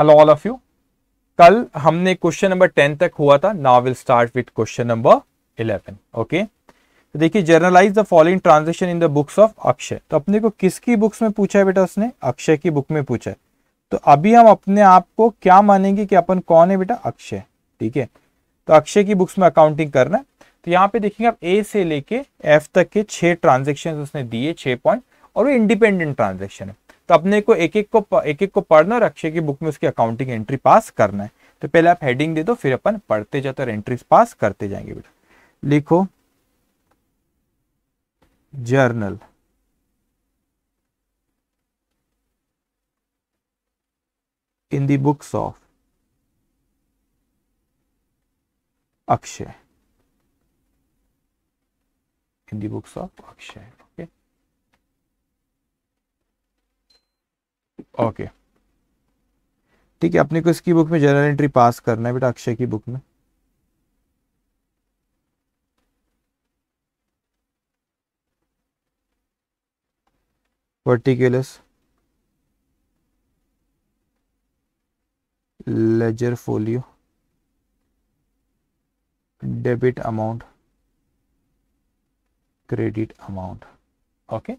Hello all of you कल हमने question number ten तक हुआ था now will start with question number eleven okay तो देखिए journalise the following transaction in the books of Akshay तो अपने को किसकी बुक्स में पूछा है बेटा उसने अक्षय की बुक में पूछा है तो अभी हम अपने आप को क्या मानेंगे कि अपन कौन है बेटा अक्षय ठीक है तो अक्षय की बुक्स में अकाउंटिंग करना है तो यहाँ पे देखेंगे आप ए से लेके एफ तक के छह ट्रांजेक्शन उसने दिए छह पॉइंट और वो इंडिपेंडेंट ट्रांजेक्शन है तो अपने को एक एक को एक एक को पढ़ना और अक्षय की बुक में उसकी अकाउंटिंग एंट्री पास करना है तो पहले आप हेडिंग दे दो फिर अपन पढ़ते जाते और एंट्री पास करते जाएंगे बेटा लिखो journal in the books of Akshay in the books of Akshay okay ठीक है अपने को इसकी बुक में जनरल एंट्री पास करना है बेटा अक्षय की बुक में particulars ledger folio debit amount credit amount okay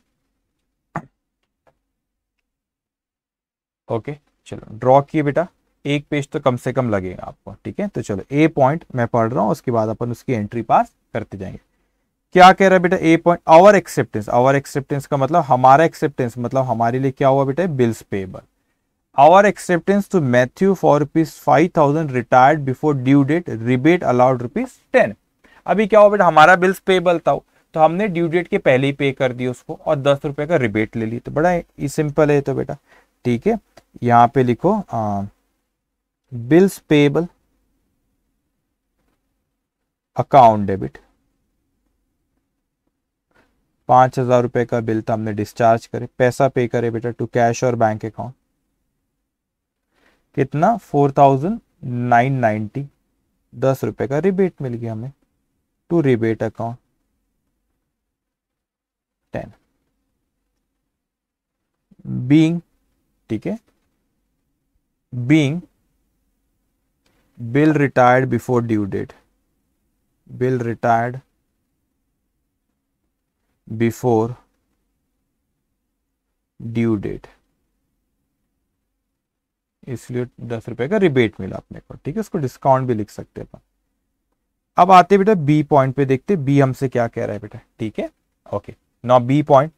okay चलो ड्रॉ किए बेटा एक पेज तो कम से कम लगेगा आपको ठीक है तो चलो ए पॉइंट मैं पढ़ रहा हूँ उसके बाद अपन उसकी एंट्री पास करते जाएंगे क्या कह रहा है बेटा a point our acceptance our acceptance का मतलब हमारा एक्सेप्टेंस मतलब हमारे लिए क्या हुआ बेटा bills payable our acceptance to Matthew for rupees five thousand retired before due date rebate allowed rupees ten अभी क्या हुआ बेटा हमारा बिल्स पेबल था तो हमने ड्यू डेट के पहले ही पे कर दिया उसको और दस रुपए का रिबेट ले ली तो बड़ा सिंपल है तो बेटा ठीक है यहां पे लिखो आ, बिल्स पेबल अकाउंट डेबिट पांच हजार रुपए का बिल तो हमने डिस्चार्ज करे पैसा पे करे बेटा टू कैश और बैंक अकाउंट कितना फोर थाउजेंड नाइन नाइन्टी दस रुपए का रिबेट मिल गया हमें to rebate account ten being ठीक है being bill retired before due date bill retired before due date इसलिए दस रुपए का रिबेट मिला अपने को ठीक है उसको डिस्काउंट भी लिख सकते हैं अब आते बेटा बी पॉइंट पे देखते बी हमसे क्या कह रहा है बेटा ठीक है ओके नॉ बी पॉइंट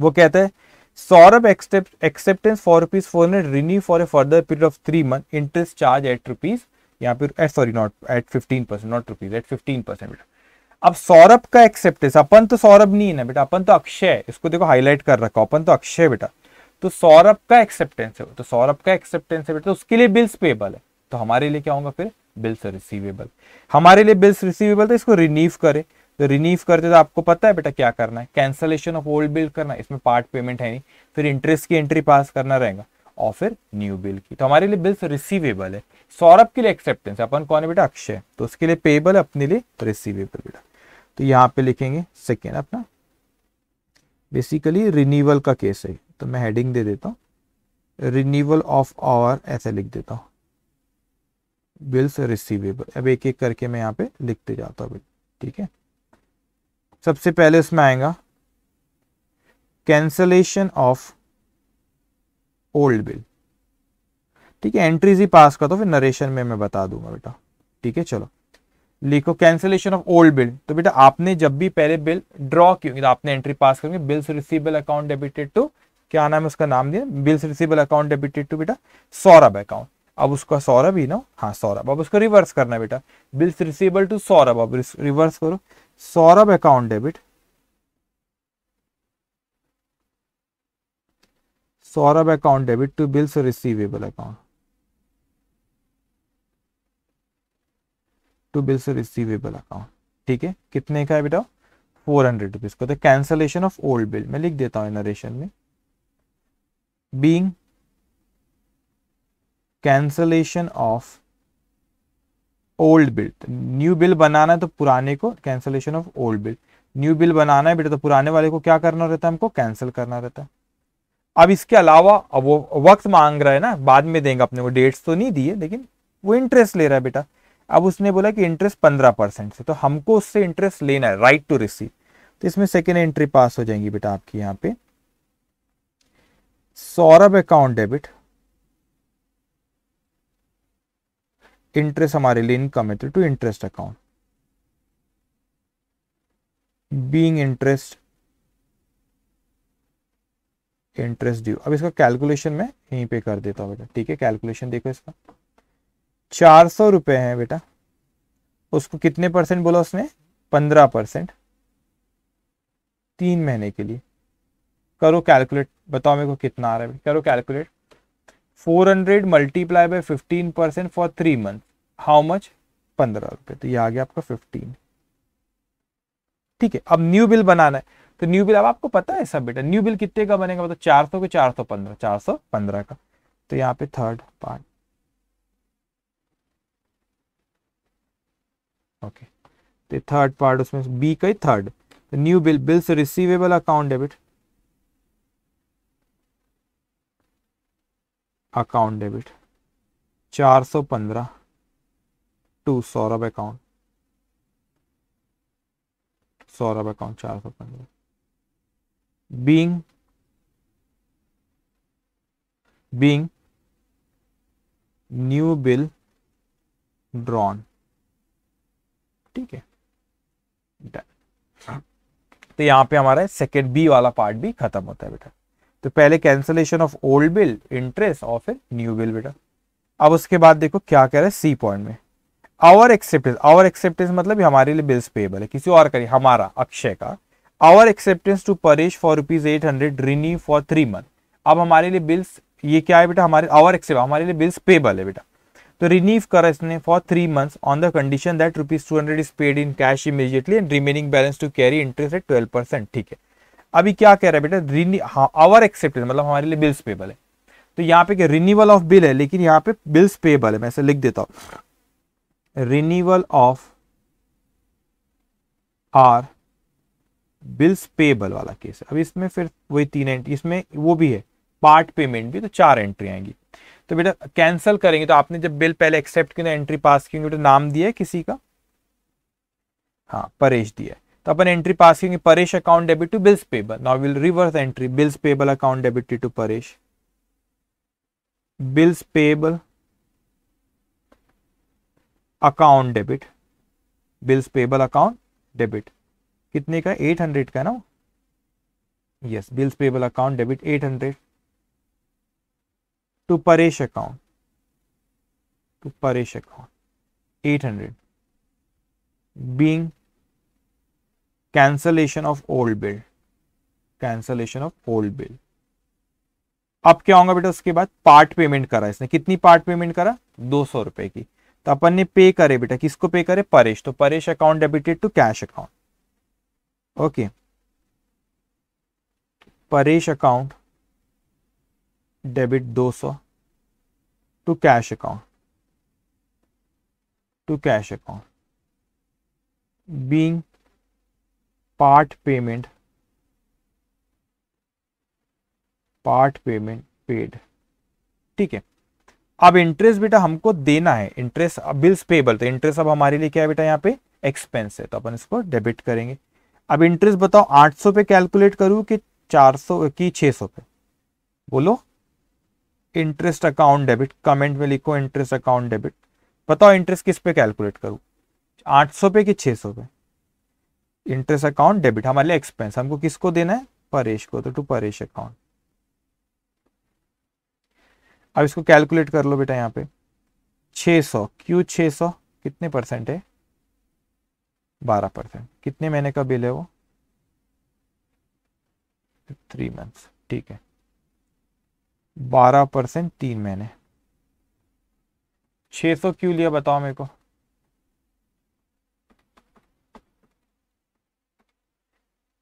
वो कहता है Saurabh accept, for rupees four hundred renew for a further period of three month interest charge at rupees यहाँ पे sorry not at fifteen percent not rupees at fifteen percent बेटा अब सौरभ का एक्सेप्टेंस अपन तो सौरभ नहीं है ना बेटा अपन तो अक्षय है इसको देखो हाईलाइट कर रखा अपन तो अक्षय है बेटा तो सौरभ का एक्सेप्टेंस है तो सौरभ का एक्सेप्टेंस है बेटा तो उसके लिए बिल्स पेबल है तो हमारे लिए क्या होगा फिर बिल्स रिसीवेबल हमारे लिए बिल्स रिसीवेबल तो इसको रिनीव करें तो रिनीव करते तो आपको पता है बेटा क्या करना है कैंसलेशन ऑफ ओल्ड बिल करना इसमें पार्ट पेमेंट है नहीं फिर इंटरेस्ट की एंट्री पास करना रहेगा और फिर न्यू बिल की तो हमारे लिए बिल्स रिसीवेबल है सौरभ के लिए एक्सेप्टेंस अपन कौन है बेटा अक्षय तो उसके लिए पेबल अपने लिए रिसीवेबल बेटा तो यहाँ पे लिखेंगे सेकेंड अपना बेसिकली रिनीवल का केस है तो मैं हेडिंग दे देता हूँ रिनीवल ऑफ आवर ऐसे लिख देता हूँ बिल्स रिसीवेबल अब एक एक करके मैं यहाँ पे लिखते जाता हूँ ठीक है सबसे पहले उसमें आएगा कैंसलेशन ऑफ ओल्ड बिल ठीक है एंट्रीज ही पास कर दो फिर नरेशन में मैं बता दूंगा बेटा ठीक है चलो लिखो कैंसिलेशन ऑफ ओल्ड बिल तो बेटा आपने जब भी पहले बिल ड्रॉ की तो आपने एंट्री पास करेंगे bills receivable account debited to क्या नाम है उसका नाम दिया bills receivable account debited to बेटा सौरभ अकाउंट अब उसका सौरभ ही ना हाँ सौरभ अब उसको रिवर्स करना है बेटा बिल्स रिसीवेबल टू सौरभ अब रिवर्स करो Saurabh account debit Saurabh account debit to bills receivable account to bills receivable account ठीक है कितने का है बेटा फोर हंड्रेड रुपीज को तो कैंसलेशन ऑफ ओल्ड बिल मैं लिख देता हूं इनरेशन में being cancellation of old bill new bill बनाना है तो पुराने को cancellation of old bill new bill बनाना है बेटा तो पुराने वाले को क्या करना रहता है हमको कैंसिल करना रहता है अब इसके अलावा अब वो वक्त मांग रहा है ना बाद में देंगे अपने को डेट्स तो नहीं दिए लेकिन वो इंटरेस्ट ले रहा है बेटा अब उसने बोला कि इंटरेस्ट पंद्रह परसेंट से तो हमको उससे इंटरेस्ट लेना है राइट टू रिसीव तो इसमें सेकेंड एंट्री पास हो जाएंगी बेटा आपकी यहाँ पे सौरभ अकाउंट डेबिट इंटरेस्ट हमारे लिए इनकम है to interest account being interest interest due अब इसका कैलकुलेशन में यहीं पे कर देता हूं बेटा ठीक है कैलकुलेशन देखो इसका चार सौ रुपए है बेटा उसको कितने परसेंट बोला उसने पंद्रह परसेंट तीन महीने के लिए करो कैलकुलेट बताओ मेरे को कितना आ रहा है करो calculate 400 multiply by 15 percent for three month how much पंद्रह रुपए तो ये आ गया आपका 15 ठीक है अब न्यू बिल बनाना है तो न्यू बिल अब आपको पता है सब बेटा न्यू बिल कितने का बनेगा मतलब चार सौ के चार सौ पंद्रह चार सौ पंद्रह का तो यहाँ पे थर्ड पार्ट ओके तो थर्ड पार्ट उसमें बी का ही third new bill bills receivable account debit account debit 415 to Saurabh account Saurabh account चार सौ पंद्रह being being new bill drawn ठीक है डन तो यहां पे हमारा सेकेंड बी वाला पार्ट भी खत्म होता है बेटा तो पहले cancellation of old bill interest और फिर न्यू बिल बेटा अब उसके बाद देखो क्या कह रहे हैं सी पॉइंट में आवर एक्सेप्टेंस आवर एक्सेप्टेंस मतलब हमारे लिए बिल्स पेबल है किसी और करिए हमारा अक्षय का our acceptance to Paresh for rupees eight hundred renew for three month अब हमारे लिए बिल्स ये क्या है बेटा हमारे आवर एक्सेप्ट हमारे लिए बिल्स पेबल है बेटा तो रिनीव करा इसने for three months on the condition that rupees two hundred is paid in cash immediately and remaining balance to carry interest at twelve percent ठीक है अभी क्या कह रहा है बेटा रिनी आवर एक्सेप्टेड मतलब हमारे लिए बिल्स पेबल है तो यहाँ पे रिन्यूअल ऑफ बिल है लेकिन यहाँ पे बिल्स पेबल है मैं ऐसे लिख देता हूं renewal of our bills payable वाला केस है अब इसमें फिर वही तीन एंट्री इसमें वो भी है पार्ट पेमेंट भी तो चार एंट्री आएंगी तो बेटा कैंसिल करेंगे तो आपने जब बिल पहले एक्सेप्ट किया एंट्री पास की बेटा नाम दिया है किसी का हाँ परेश दिया है तो अपन एंट्री पास करेंगे Paresh account debit to bills payable now will reverse entry bills payable account debit to Paresh bills payable account debit bills payable account debit कितने का एट हंड्रेड का ना yes bills payable account debit eight hundred to Paresh account to Paresh account eight hundred being cancellation of old bill cancellation of old bill अब क्या होगा बेटा उसके बाद पार्ट पेमेंट करा इसने कितनी पार्ट पेमेंट करा दो सौ रुपए की तो अपन ने पे करे बेटा किसको पे करे परेश तो Paresh account debited to cash account okay Paresh account debit 200 to cash account to cash account being part payment part payment paid ठीक है अब इंटरेस्ट बेटा हमको देना है इंटरेस्ट बिल्स पेबल तो इंटरेस्ट अब हमारे लिए क्या है बेटा यहाँ पे एक्सपेंस है तो अपन इसको डेबिट करेंगे अब इंटरेस्ट बताओ 800 पे कैलकुलेट करूं कि 400 की 600 पे बोलो इंटरेस्ट अकाउंट डेबिट कमेंट में लिखो इंटरेस्ट अकाउंट डेबिट बताओ इंटरेस्ट किस पे कैलकुलेट करूं 800 पे कि 600 पे इंटरेस्ट अकाउंट डेबिट हमारे लिए एक्सपेंस हमको किसको देना है परेश को तो टू परेश अकाउंट अब इसको कैलकुलेट कर लो बेटा यहाँ पे 600 क्यू 600 कितने परसेंट है 12 परसेंट कितने महीने का बिल है वो थ्री मंथ्स ठीक है 12 परसेंट तीन महीने 600 क्यू लिया बताओ मेरे को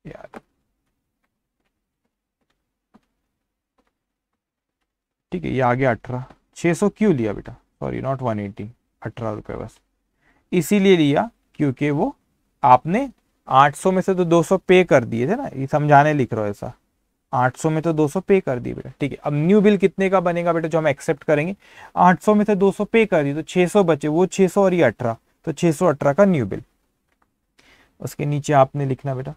Yeah. ठीक है ये आ गया अठारह छह सौ क्यों लिया बेटा सॉरी नॉट वन एटी अठारह रुपए बस इसीलिए लिया क्योंकि वो आपने 800 में से तो 200 पे कर दिए थे ना ये समझाने लिख रहा हो ऐसा 800 में तो 200 पे कर दिए बेटा ठीक है अब न्यू बिल कितने का बनेगा बेटा जो हम एक्सेप्ट करेंगे 800 में से 200 पे कर दिए तो 600 बचे वो 600 और ये 18 तो 618 का न्यू बिल उसके नीचे आपने लिखना बेटा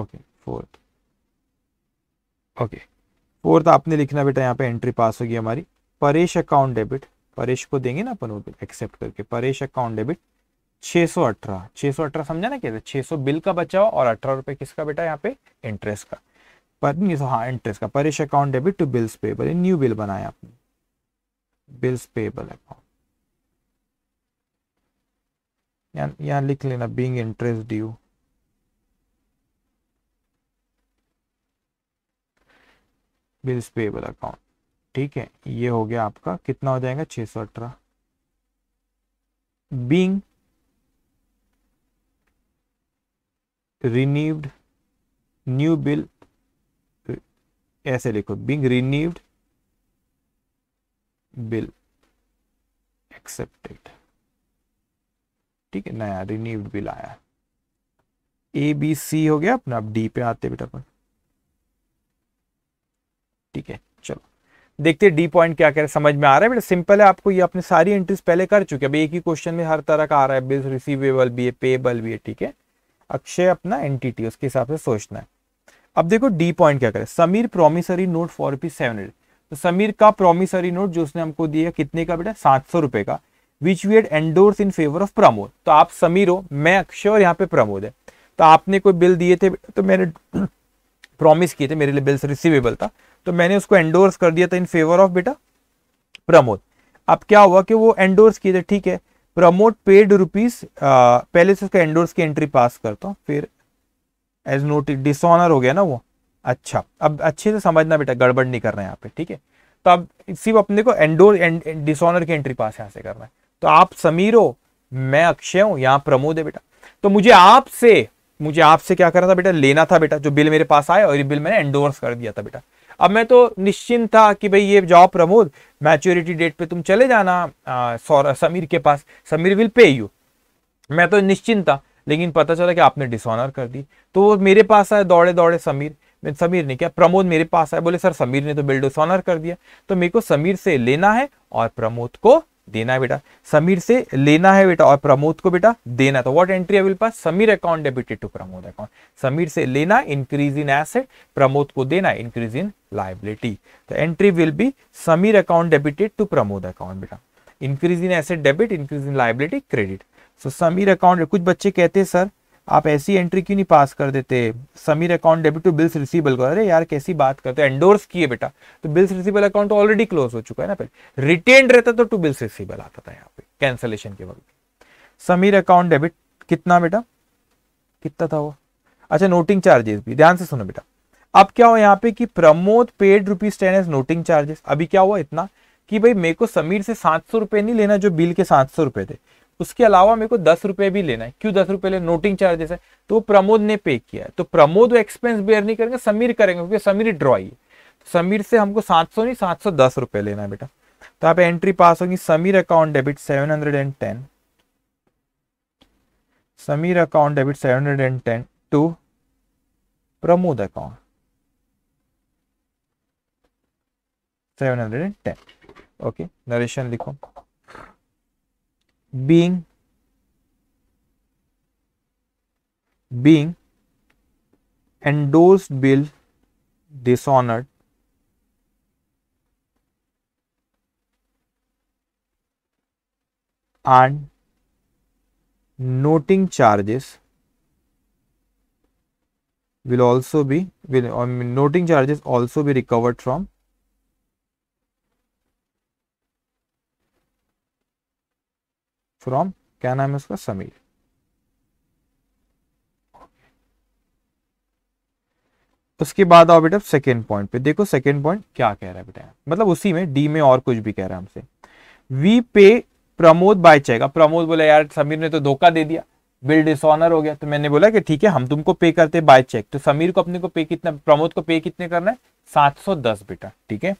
ओके फोर्थ ओके फोर्थ आपने लिखना बेटा यहाँ पे एंट्री पास होगी हमारी परेश अकाउंट डेबिट परेश को देंगे ना अपन वो एक्सेप्ट करके परेश अकाउंट डेबिट सौ अठारह समझा ना कैसे सौ बिल का बचाओ और अठारह रुपए किसका बेटा यहाँ पे इंटरेस्ट का पर हाँ इंटरेस्ट का Paresh account debit to bills payable new bill बनाया आपने बिल्स पेबल अकाउंट यहाँ लिख लेना being interest due bills payable account ठीक है ये हो गया आपका कितना हो जाएगा छह सौ अठारह बींग रिनीव्ड न्यू बिल ऐसे लिखो बींग रिनीव्ड बिल एक्सेप्टेड ठीक है नया रिनीव्ड बिल आया ए बी सी हो गया अपना अब डी पे आते बेटा अपन ठीक है चलो देखते हैं डी पॉइंट क्या कह रहे समझ में आ रहा है बेटा सिंपल है आपको ये अपनी सारी एंट्रीज पहले कर चुके अभी एक ही क्वेश्चन में हर तरह का आ रहा है बिल्स रिसीवेबल भी है पेबल भी है ठीक है अक्षय अपना एंटिटी उसके हिसाब से सोचना है अब देखो डी पॉइंट क्या करे Sameer promissory note for rupees seven तो समीर का प्रोमिसरी नोट जो उसने हमको दिया कितने का बेटा सात सौ रुपए का which we had endorse in favour of Pramod तो आप समीर हो मैं अक्षय और यहाँ पे प्रमोद है तो आपने कोई बिल दिए थे तो मैंने प्रॉमिस किए थे मेरे लिए बिल्स रिसीवेबल था तो मैंने उसको एंडोर्स कर दिया था इन फेवर ऑफ बेटा प्रमोद अब क्या हुआ कि वो एंडोर्स किए थे ठीक है प्रमोद पेड रुपीज पहले से उसका एंडोर्स की एंट्री पास करता हूँ फिर एज नोट डिसऑनर हो गया ना वो अच्छा अब अच्छे से समझना बेटा गड़बड़ नहीं कर रहे यहाँ पे ठीक है तो अब सिर्फ अपने को एंडोर एंड डिसऑनर की एंट्री पास यहाँ से करना है तो आप समीर हो मैं अक्षय हूँ यहाँ प्रमोद है बेटा तो मुझे आपसे मुझे आपसे क्या करना था बेटा लेना था बेटा जो बिल मेरे पास आया और ये बिल मैंने एंडोर्स कर दिया था बेटा अब मैं तो निश्चिंत था कि भाई ये जाओ प्रमोद मैच्योरिटी डेट पे तुम चले जाना आ, समीर के पास समीर विल पे यू मैं तो निश्चिंत था लेकिन पता चला कि आपने डिसऑनर कर दी तो वो मेरे पास आया दौड़े दौड़े समीर समीर ने क्या प्रमोद मेरे पास आए बोले सर समीर ने तो बिल डिसऑनर कर दिया तो मेरे को समीर से लेना है और प्रमोद को देना है बेटा समीर से लेना है बेटा और प्रमोद को बेटा देना तो what entry will pass Sameer account debited to Pramod account Sameer से लेना इंक्रीज इन एसेट प्रमोद को देना इंक्रीज इन लाइबिलिटी तो entry will be Sameer account debited to Pramod account बेटा increase in asset debit increase in liability credit so Sameer account कुछ बच्चे कहते हैं सर आप ऐसी एंट्री क्यों नहीं पास कर देते Sameer account debit to bills receivable को अरे यार कैसी बात करते हो एंडोर्स किए बेटा तो बिल्स रिसीबल अकाउंट तो ऑलरेडी क्लोज हो चुका है ना पहले रिटेन रहता तो टू बिल्स रिसीबल आता था यहाँ पे कैंसलेशन के वक्त समीर अकाउंट डेबिट कितना बेटा कितना था वो अच्छा नोटिंग चार्जेस भी ध्यान से सुनो बेटा अब क्या हुआ यहाँ पे कि Pramod paid rupees ten as noting charges अभी क्या हुआ इतना कि भाई मेरे को समीर से सात सौ रुपए नहीं लेना जो बिल के सात सौ रुपए थे उसके अलावा मेरे को दस रुपए भी लेना है क्यों दस रुपए ले नोटिंग चार्जेस है तो प्रमोद ने पे किया है तो प्रमोद एक्सपेंस बेयर नहीं करेंगे समीर करेंगे क्योंकि समीर ड्रॉ ही तो समीर से हमको सात सौ नहीं सात सौ दस रुपए लेना है बेटा तो आप एंट्री पास होगी Sameer account debit seven hundred and ten Sameer account debit seven hundred and ten to Pramod account seven hundred and ten okay narration लिखो being being endorsed bill dishonored and noting charges will also be will I mean, noting charges also be recovered from from क्या नाम है उसका समीर उसके बाद आओ बेटा second point पे देखो सेकेंड पॉइंट क्या कह रहा है बेटा मतलब उसी में डी में और कुछ भी कह रहा है हमसे वी पे प्रमोद बाय चेक अब प्रमोद बोला यार समीर ने तो धोखा दे दिया बिल डिसऑनर हो गया तो मैंने बोला कि ठीक है हम तुमको पे करते हैं बाय चेक तो समीर को अपने को पे कितना प्रमोद को पे कितने करना है सात बेटा ठीक है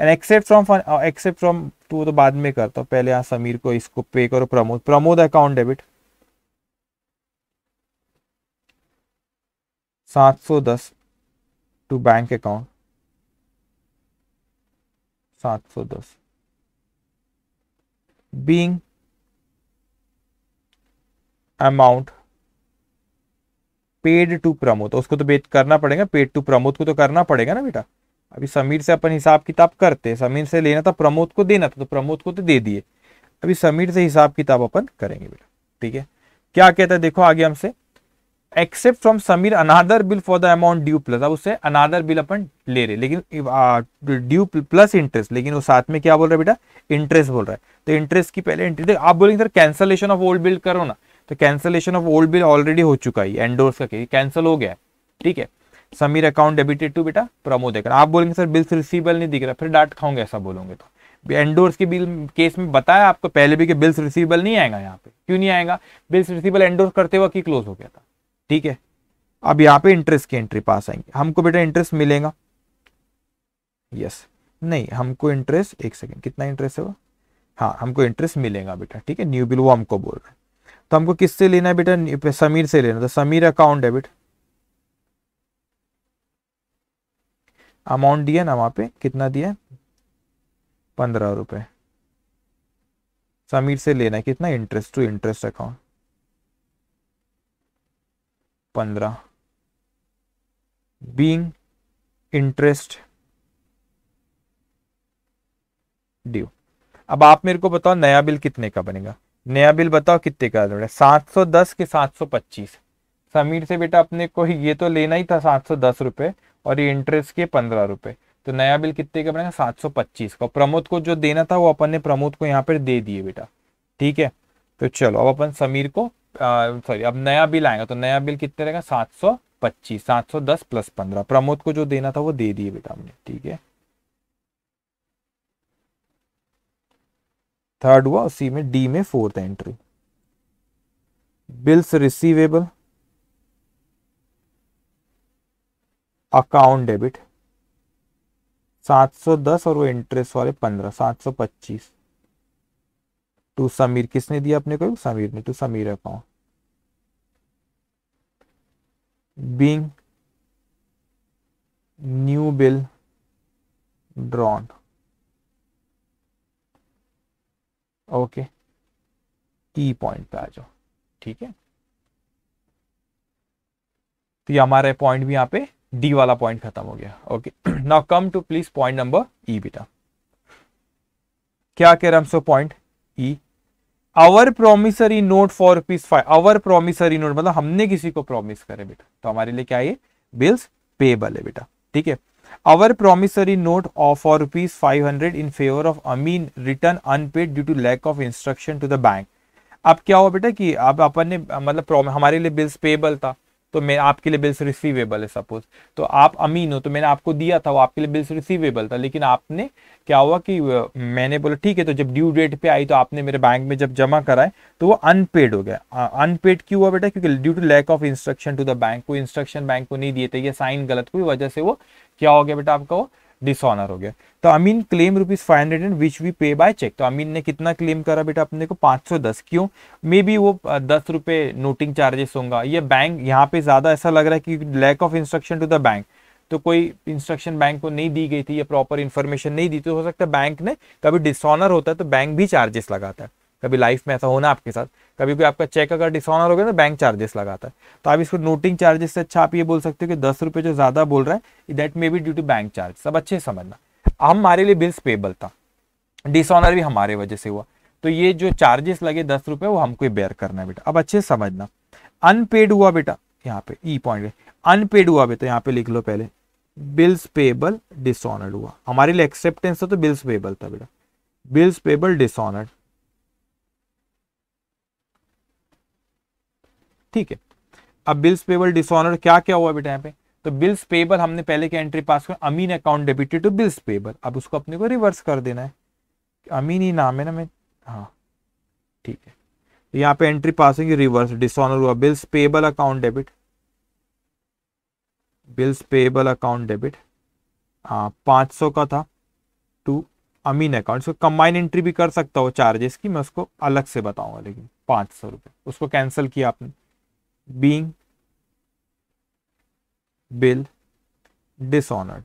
and accept from accept from तू तो बाद में करता हूँ पहले यहाँ समीर को इसको पे करो प्रमोद प्रमोद अकाउंट डेबिट सात सौ दस टू बैंक अकाउंट सात सौ दस being amount paid to Pramod तो उसको तो बेच करना पड़ेगा पेड टू प्रमोद को तो करना पड़ेगा ना बेटा अभी समीर से अपन हिसाब किताब करते समीर से लेना था प्रमोद को देना था तो प्रमोद को तो दे दिए अभी समीर से हिसाब किताब अपन करेंगे बेटा ठीक है क्या कहता है देखो आगे हमसे accept from Sameer another bill for the amount due plus अब उससे अनादर बिल अपन ले रहे लेकिन ड्यू प्लस इंटरेस्ट लेकिन वो साथ में क्या बोल रहा है बेटा इंटरेस्ट बोल रहा है तो इंटरेस्ट की पहले इंटरेस्ट आप बोलेंगे sir cancellation of old bill करो ना तो cancellation of old bill already हो चुका है एंडोर्स का कैंसिल हो गया है ठीक है समीर अकाउंट डेबिटेड टू बेटा प्रमोद आप बोलेंगे सर बिल्स रिसीवेबल नहीं दिख रहा फिर डांट खाऊंगे ऐसा बोलोगे तो एंडोर्स के बिल केस में बताया आपको पहले भी कि बिल्स रिसीवेबल नहीं आएगा यहाँ पे क्यों नहीं आएगा बिल्स रिसीवेबल एंडोर्स करते हुए की क्लोज हो गया था ठीक है अब यहाँ पे इंटरेस्ट की एंट्री पास आएंगे हमको बेटा इंटरेस्ट मिलेगा यस नहीं हमको इंटरेस्ट एक सेकेंड कितना इंटरेस्ट है वो हाँ हमको इंटरेस्ट मिलेगा बेटा ठीक है न्यू बिल वो हमको बोल रहे हैं तो हमको किससे लेना है बेटा समीर से लेना तो समीर अकाउंट है बेटा अमाउंट दिया ना वहां पे कितना दिया पंद्रह रुपए समीर से लेना है कितना इंटरेस्ट टू इंटरेस्ट अकाउंट पंद्रह बींग इंटरेस्ट ड्यू अब आप मेरे को बताओ नया बिल कितने का बनेगा नया बिल बताओ कितने का सात सौ दस के सात सौ पच्चीस समीर से बेटा अपने को ये तो लेना ही था सात सौ दस रुपए और ये इंटरेस्ट के पंद्रह रुपए तो नया बिल कितने का बनेगा सात सौ पच्चीस का प्रमोद को जो देना था वो अपन ने प्रमोद को यहाँ पर दे दिए बेटा ठीक है तो चलो अब अपन समीर को सॉरी अब नया बिल आएगा तो नया बिल कितने रहेगा सात सौ पच्चीस सात सौ दस प्लस पंद्रह प्रमोद को जो देना था वो दे दिए बेटा हमने ठीक है थर्ड हुआ उसी में डी में fourth entry bills receivable account debit 710 और वो इंटरेस्ट वाले 15 725 टू समीर किसने दिया अपने को समीर ने टू तो Sameer account being new bill drawn okay की पॉइंट पे आ जाओ ठीक है तो ये हमारे पॉइंट भी यहां पे डी वाला पॉइंट खत्म हो गया okay now come to please point number E बेटा क्या कह रहा हम so point E our promissory note for rupees five our promissory note मतलब हमने किसी को प्रोमिस करे बेटा तो हमारे लिए क्या ये बिल्स पेबल है बेटा ठीक है our promissory note of for rupees five hundred in favour of Amin return unpaid due to lack of instruction to the bank अब क्या हुआ बेटा कि अब अपन ने मतलब हमारे लिए बिल्स पेबल था तो मैं आपके लिए बिल्स रिसीवेबल है सपोज तो आप अमीन हो तो मैंने आपको दिया था वो आपके लिए बिल्स रिसीवेबल था लेकिन आपने क्या हुआ कि मैंने बोला ठीक है तो जब ड्यू डेट पे आई तो आपने मेरे बैंक में जब जमा कराए तो वो अनपेड हो गया अनपेड क्यों हुआ बेटा क्योंकि due to lack of instruction to the bank को इंस्ट्रक्शन बैंक को नहीं दिए थे या साइन गलत हुई वजह से वो क्या हो गया बेटा आपका वो डिसऑनर हो गया तो Amin claim rupees five hundred and which we pay by cheque तो अमीन ने कितना क्लेम करा बेटा अपने को पांच सौ दस क्यों मे बी वो दस रुपए नोटिंग चार्जेस होगा ये बैंक यहाँ पे ज़्यादा ऐसा लग रहा है कि lack of instruction to the bank तो कोई इंस्ट्रक्शन बैंक को नहीं दी गई थी या प्रॉपर इन्फॉर्मेशन नहीं दी तो हो सकता है बैंक ने कभी डिसऑनर होता है तो बैंक भी चार्जेस लगाता है कभी लाइफ में ऐसा होना आपके साथ कभी कोई आपका चेक अगर डिसऑनर हो गया तो बैंक चार्जेस लगाता है तो आप इसको नोटिंग चार्जेस से अच्छा आप ये बोल सकते हो कि दस रुपये जो ज़्यादा बोल रहा है that may be due to bank charge सब अच्छे समझना हम हमारे लिए बिल्स पेबल था डिसऑनर भी हमारे वजह से हुआ तो ये जो चार्जेस लगे दस रुपये वो हमको बेयर करना है बेटा अब अच्छे समझना अनपेड हुआ बेटा यहाँ पे ई पॉइंट अनपेड हुआ बेटा यहाँ पे लिख लो पहले बिल्स पेबल डिसऑनर्ड हुआ हमारे लिए एक्सेप्टेंस था तो बिल्स पेबल था बेटा बिल्स पेबल डिसऑनर्ड ठीक है अब बिल्स पेबल डिसऑनर क्या क्या हुआ बेटा यहाँ पे तो बिल्स पेबल हमने पहले क्या एंट्री पास कर Amin account debited to bills payable अब उसको अपने को रिवर्स कर देना है अमीन ही नाम है ना मैं हाँ ठीक है तो यहाँ पे एंट्री पास होगी रिवर्स डिसऑनर हुआ bills payable account debit bills payable account debit हाँ पाँच सौ का था टू अमीन अकाउंट इसको कंबाइन एंट्री भी कर सकता हो चार्जेस की मैं उसको अलग से बताऊंगा लेकिन पाँच सौ रुपये उसको कैंसिल किया आपने being बिल dishonored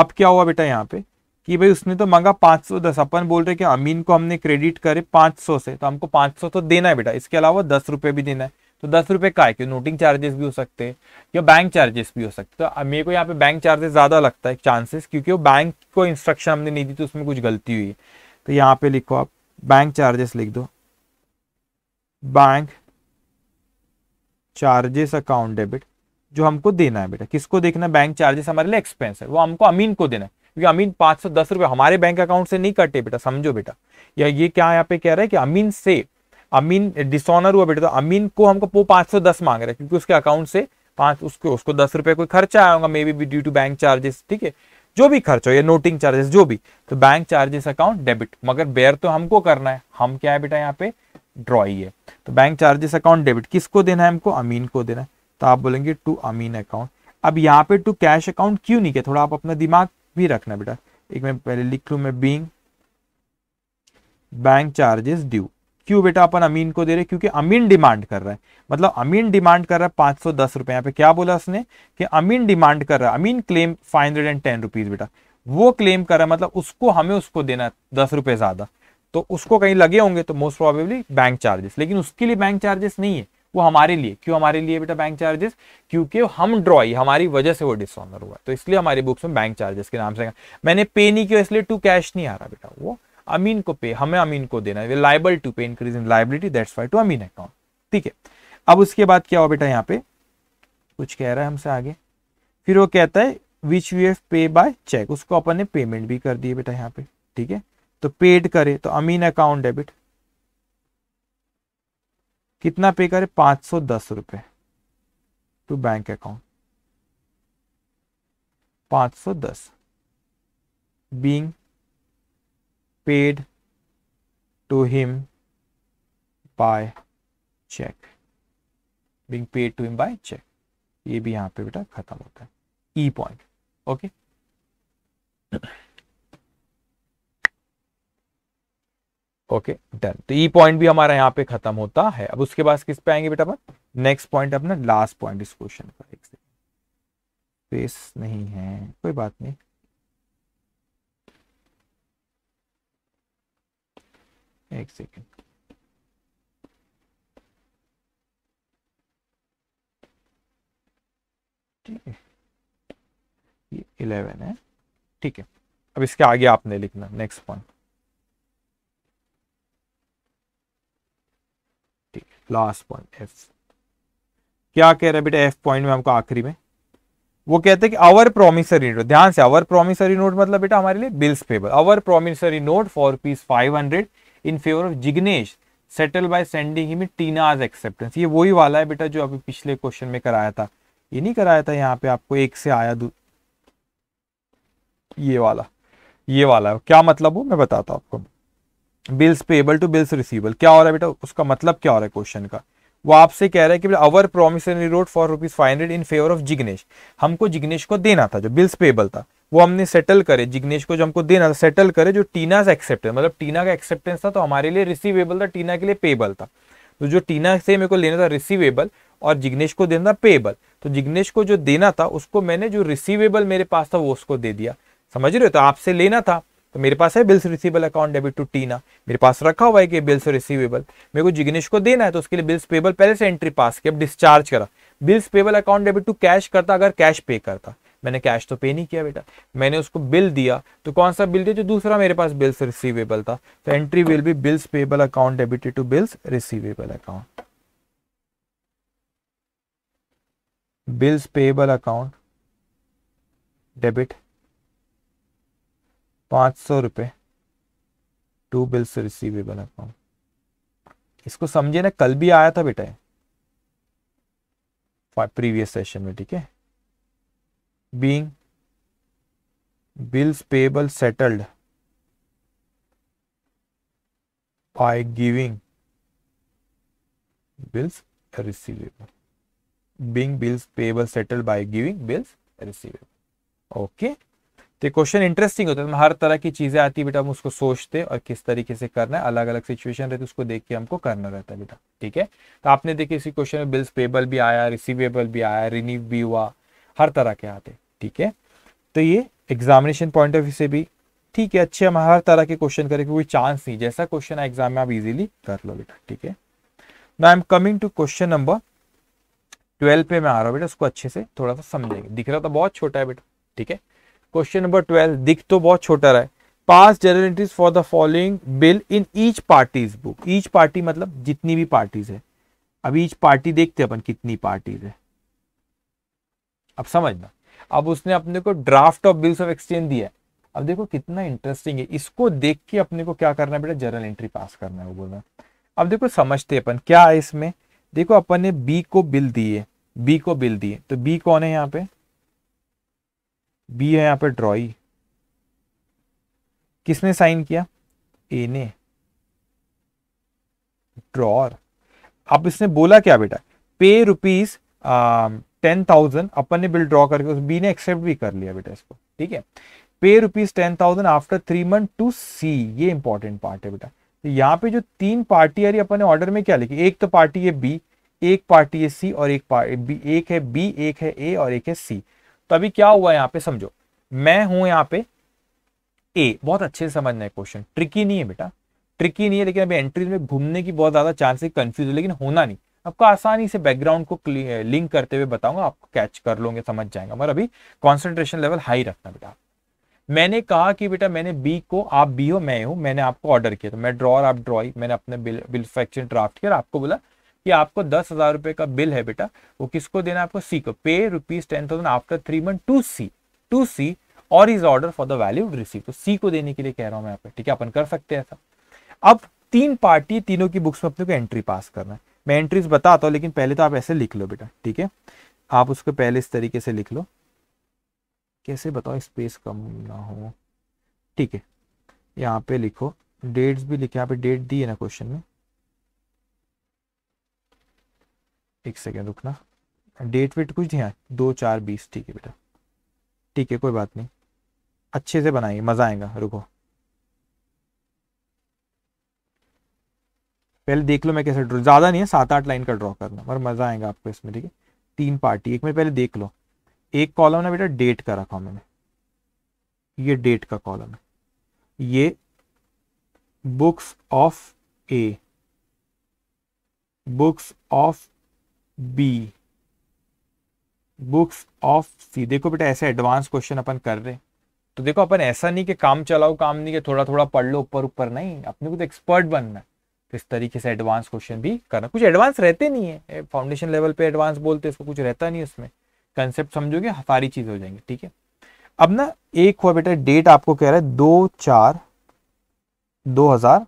अब क्या हुआ बेटा यहाँ पे कि भाई उसने तो मांगा 510 अपन बोल रहे कि अमीन को हमने क्रेडिट करे 500 से तो हमको 500 तो देना है बेटा इसके अलावा दस रुपए भी देना है तो दस रुपए का है कि नोटिंग चार्जेस भी हो सकते हैं या बैंक चार्जेस भी हो सकते हैं तो मेरे को यहाँ पे बैंक चार्जेस ज़्यादा लगता है चांसेस क्योंकि वो बैंक को इंस्ट्रक्शन हमने नहीं दी तो उसमें कुछ गलती हुई है तो यहाँ पे लिखो आप बैंक चार्जेस लिख दो बैंक चार्जेस अकाउंट डेबिट जो हमको देना है बेटा किसको देखना है बैंक चार्जेस हमारे लिए एक्सपेंस है वो हमको अमीन को देना है क्योंकि अमीन पांच सौ दस रुपए हमारे बैंक अकाउंट से नहीं कटे बेटा समझो बेटा या ये क्या यहाँ पे कह रहा है कि अमीन से अमीन डिसऑनर हुआ बेटा तो अमीन को हमको वो पांच सौ दस मांग रहे हैं क्योंकि उसके अकाउंट से पांच उसको उसको दस रुपए कोई खर्चा आया होगा may be due to bank charges ठीक है जो भी खर्च हो या नोटिंग चार्जेस जो भी तो बैंक चार्जेस अकाउंट डेबिट मगर बेयर तो हमको करना है हम क्या है बेटा यहाँ पे ड्रॉ है तो बैंक चार्जेस अकाउंट डेबिट किसको देना है हमको अमीन को देना है तो आप बोलेंगे टू अमीन अकाउंट अब यहाँ पे टू कैश अकाउंट क्यों नहीं किया थोड़ा आप अपना दिमाग भी रखना बेटा एक मैं पहले लिख लू मैं बींग बैंक चार्जेस ड्यू क्यों बेटा अपन अमीन को दे रहे क्योंकि अमीन डिमांड कर रहा है मतलब अमीन डिमांड कर रहा है पांच सौ दस रुपए यहाँ पे क्या बोला उसने कि अमीन डिमांड कर रहा है Amin claim five hundred and ten rupees बेटा वो क्लेम कर रहा है मतलब उसको हमें उसको देना है दस रुपए ज्यादा तो उसको कहीं लगे होंगे तो मोस्ट प्रोबेबली बैंक चार्जेस लेकिन उसके लिए बैंक चार्जेस नहीं है वो हमारे लिए क्यों हमारे लिए बेटा बैंक चार्जेस क्योंकि हम ड्रॉ हमारी वजह से वो डिसऑनर हुआ तो इसलिए हमारी बुक्स में बैंक चार्जेस के नाम से मैंने पे नहीं किया इसलिए टू कैश नहीं आ रहा बेटा वो अमीन को पे हमें अमीन को देना है liable to pay increase in liability that's why to Amin account ठीक है अब उसके बाद क्या हुआ बेटा यहाँ पे कुछ कह रहा है हमसे आगे फिर वो कहता है which we have pay by cheque उसको अपन ने पेमेंट भी कर दिए बेटा यहाँ पे ठीक है तो पेड करे तो अमीन अकाउंट डेबिट कितना पे करे पांच सौ दस रुपए टू बैंक अकाउंट पांच सौ दस being paid to him by cheque being paid to him by cheque ये भी यहां पे बेटा खत्म होता है E point okay okay done तो ई पॉइंट भी हमारा यहाँ पे खत्म होता है अब उसके बाद किस पे आएंगे बेटा अपन नेक्स्ट पॉइंट अपना लास्ट पॉइंट इस क्वेश्चन का एक स्पेस नहीं है कोई बात नहीं एक सेकेंड ठीक है ये इलेवन है ठीक है अब इसके आगे आपने लिखना नेक्स्ट पॉइंट ठीक लास्ट पॉइंट एफ क्या कह रहा है बेटा एफ पॉइंट में हमको आखिरी में वो कहते हैं कि अवर प्रोमिसरी नोट ध्यान से अवर प्रोमिसरी नोट मतलब बेटा हमारे लिए bills payable our promissory note for rupees five hundred in favour of Jignesh settled by sending him Tina's acceptance ये वही वाला है बेटा जो अभी पिछले क्वेश्चन में कराया था ये नहीं कराया था यहाँ पे आपको एक से आया ये वाला ये वाला क्या मतलब हो मैं बताता हूं आपको bills payable to bills receivable क्या हो रहा है बेटा उसका मतलब क्या हो रहा है क्वेश्चन का वो आपसे कह रहा है कि our promissory note for rupees five hundred in favour of Jignesh हमको जिग्नेश को देना था जो बिल्स पेबल था वो हमने सेटल करे जिग्नेश को जो हमको देना था सेटल करे जो टीना से एक्सेप्टेंस मतलब टीना का एक्सेप्टेंस था तो हमारे लिए रिसीवेबल था टीना के लिए पेबल था तो जो टीना से मेरे को लेना था रिसीवेबल और जिग्नेश को देना था पेबल तो जिग्नेश को जो देना था उसको मैंने जो रिसीवेबल मेरे पास था वो उसको दे दिया समझ रहे हो तो आपसे लेना था तो मेरे पास है bills receivable account debit to Tina मेरे पास रखा हुआ है कि बिल्स रिसीवेबल मेरे को जिग्नेश को देना है तो उसके लिए बिल्स पेबल पहले से एंट्री पास की अब डिस्चार्ज करा bills payable account debit to cash करता अगर कैश पे करता मैंने कैश तो पे नहीं किया बेटा मैंने उसको बिल दिया तो कौन सा बिल दिया जो दूसरा मेरे पास बिल्स रिसीवेबल था तो entry will be bills payable account debited to bills receivable account bills payable account debit पाँच सौ रुपए टू बिल्स रिसीवेबल अकाउंट इसको समझे ना कल भी आया था बेटा प्रीवियस सेशन में ठीक है being bills payable settled by giving bills receivable being bills payable settled by giving bills receivable okay तो ये क्वेश्चन इंटरेस्टिंग होता है तो हर तरह की चीज़ें आती है बेटा हम उसको सोचते और किस तरीके से करना है अलग अलग सिचुएशन रहती है उसको देख के हमको करना रहता है बेटा ठीक है तो आपने देखिए इसी क्वेश्चन में बिल्स पेबल भी आया रिसीवेबल भी आया रिनीव भी हुआ हर तरह के आते ठीक है तो ये एग्जामिनेशन पॉइंट ऑफ व्यू से भी ठीक है अच्छे हम हर तरह के क्वेश्चन करेंगे कोई चांस नहीं जैसा क्वेश्चन है एग्जाम में आप इजिली कर लो बेटा ठीक है ना I am coming to question number twelve पे मैं आ रहा हूँ बेटा उसको अच्छे से थोड़ा सा समझेंगे दिख रहा था बहुत छोटा है बेटा ठीक है क्वेश्चन नंबर ट्वेल्व दिख तो बहुत छोटा रहा है pass journal entries for the following bill in each parties book each party मतलब जितनी भी पार्टीज है अब ईच पार्टी देखते अपन कितनी पार्टीज है अब समझना अब उसने अपने को draft of bills of exchange दिया अब देखो कितना इंटरेस्टिंग है इसको देख के अपने को क्या करना है बेटा जनरल एंट्री पास करना है वो बोलना अब देखो समझते अपन क्या है इसमें देखो अपन ने बी को बिल दिए बी को बिल दिए तो बी कौन है यहाँ पे बी है यहाँ पे ड्रॉई किसने साइन किया ए ने ड्रॉर अब इसने बोला क्या बेटा पे रुपीज टेन थाउजेंड अपन ने बिल ड्रॉ करके उस बी ने एक्सेप्ट भी कर लिया बेटा इसको ठीक है pay rupees ten thousand after three month to C ये इंपॉर्टेंट पार्ट है बेटा तो यहाँ पे जो तीन पार्टी आ रही अपन ने ऑर्डर में क्या लिखी एक तो पार्टी है बी एक पार्टी है सी और एक पार्टी एक है बी एक है ए और एक है सी तो अभी क्या हुआ यहाँ पे समझो मैं हूं यहाँ पे ए बहुत अच्छे से समझना है क्वेश्चन ट्रिकी नहीं है बेटा ट्रिकी नहीं है लेकिन अभी एंट्रीज में घूमने की बहुत ज्यादा चांस है कंफ्यूज लेकिन होना नहीं आपको आसानी से बैकग्राउंड को लिंक करते हुए बताऊंगा आपको कैच कर लोगे समझ जाएगा मगर अभी कॉन्सेंट्रेशन लेवल हाई रखना बेटा मैंने कहा कि बेटा मैंने बी को आप बी हो मैं हूं मैंने आपको ऑर्डर किया तो मैं ड्रॉ आप ड्रॉ मैंने अपने बिल बिल ड्राफ्ट किया आपको बोला कि आपको दस हजार रुपए का बिल है बेटा वो किसको देना आपको सी को pay rupees ten thousand after three month to C to C और is order for the value receive तो सी को देने के लिए कह रहा हूं मैं आपको ठीक है अपन कर सकते हैं ऐसा अब तीन पार्टी तीनों की बुक्स में अपने को एंट्री पास करना है मैं एंट्रीज बताता हूँ लेकिन पहले तो आप ऐसे लिख लो बेटा ठीक है आप उसको पहले इस तरीके से लिख लो कैसे बताओ स्पेस कम ना हो ठीक है यहाँ पे लिखो डेट्स भी लिखे यहाँ पे डेट दी है ना क्वेश्चन में एक सेकेंड रुकना डेट वेट कुछ ध्यान दो चार बीस ठीक है बेटा ठीक है कोई बात नहीं अच्छे से बनाइए मज़ा आएगा रुको पहले देख लो मैं कैसे ड्रॉ ज़्यादा नहीं है सात आठ लाइन का ड्रॉ करना पर मज़ा आएगा आपको इसमें ठीक है तीन पार्टी एक में पहले देख लो एक कॉलम ना बेटा डेट का रखा मैंने ये डेट का कॉलम है ये books of A books of B books of C देखो बेटा ऐसे एडवांस क्वेश्चन अपन कर रहे हैं तो देखो अपन ऐसा नहीं कि काम चलाओ काम नहीं कि थोड़ा थोड़ा पढ़ लो ऊपर ऊपर नहीं अपने को तो एक्सपर्ट बनना है तो इस तरीके से एडवांस क्वेश्चन भी करना कुछ एडवांस रहते नहीं है फाउंडेशन लेवल पे एडवांस बोलते हैं इसको कुछ रहता नहीं उसमें कंसेप्ट समझोगे सारी चीज़ हो जाएंगे ठीक है अब ना एक हुआ बेटा डेट आपको कह रहा है दो चार दो हजार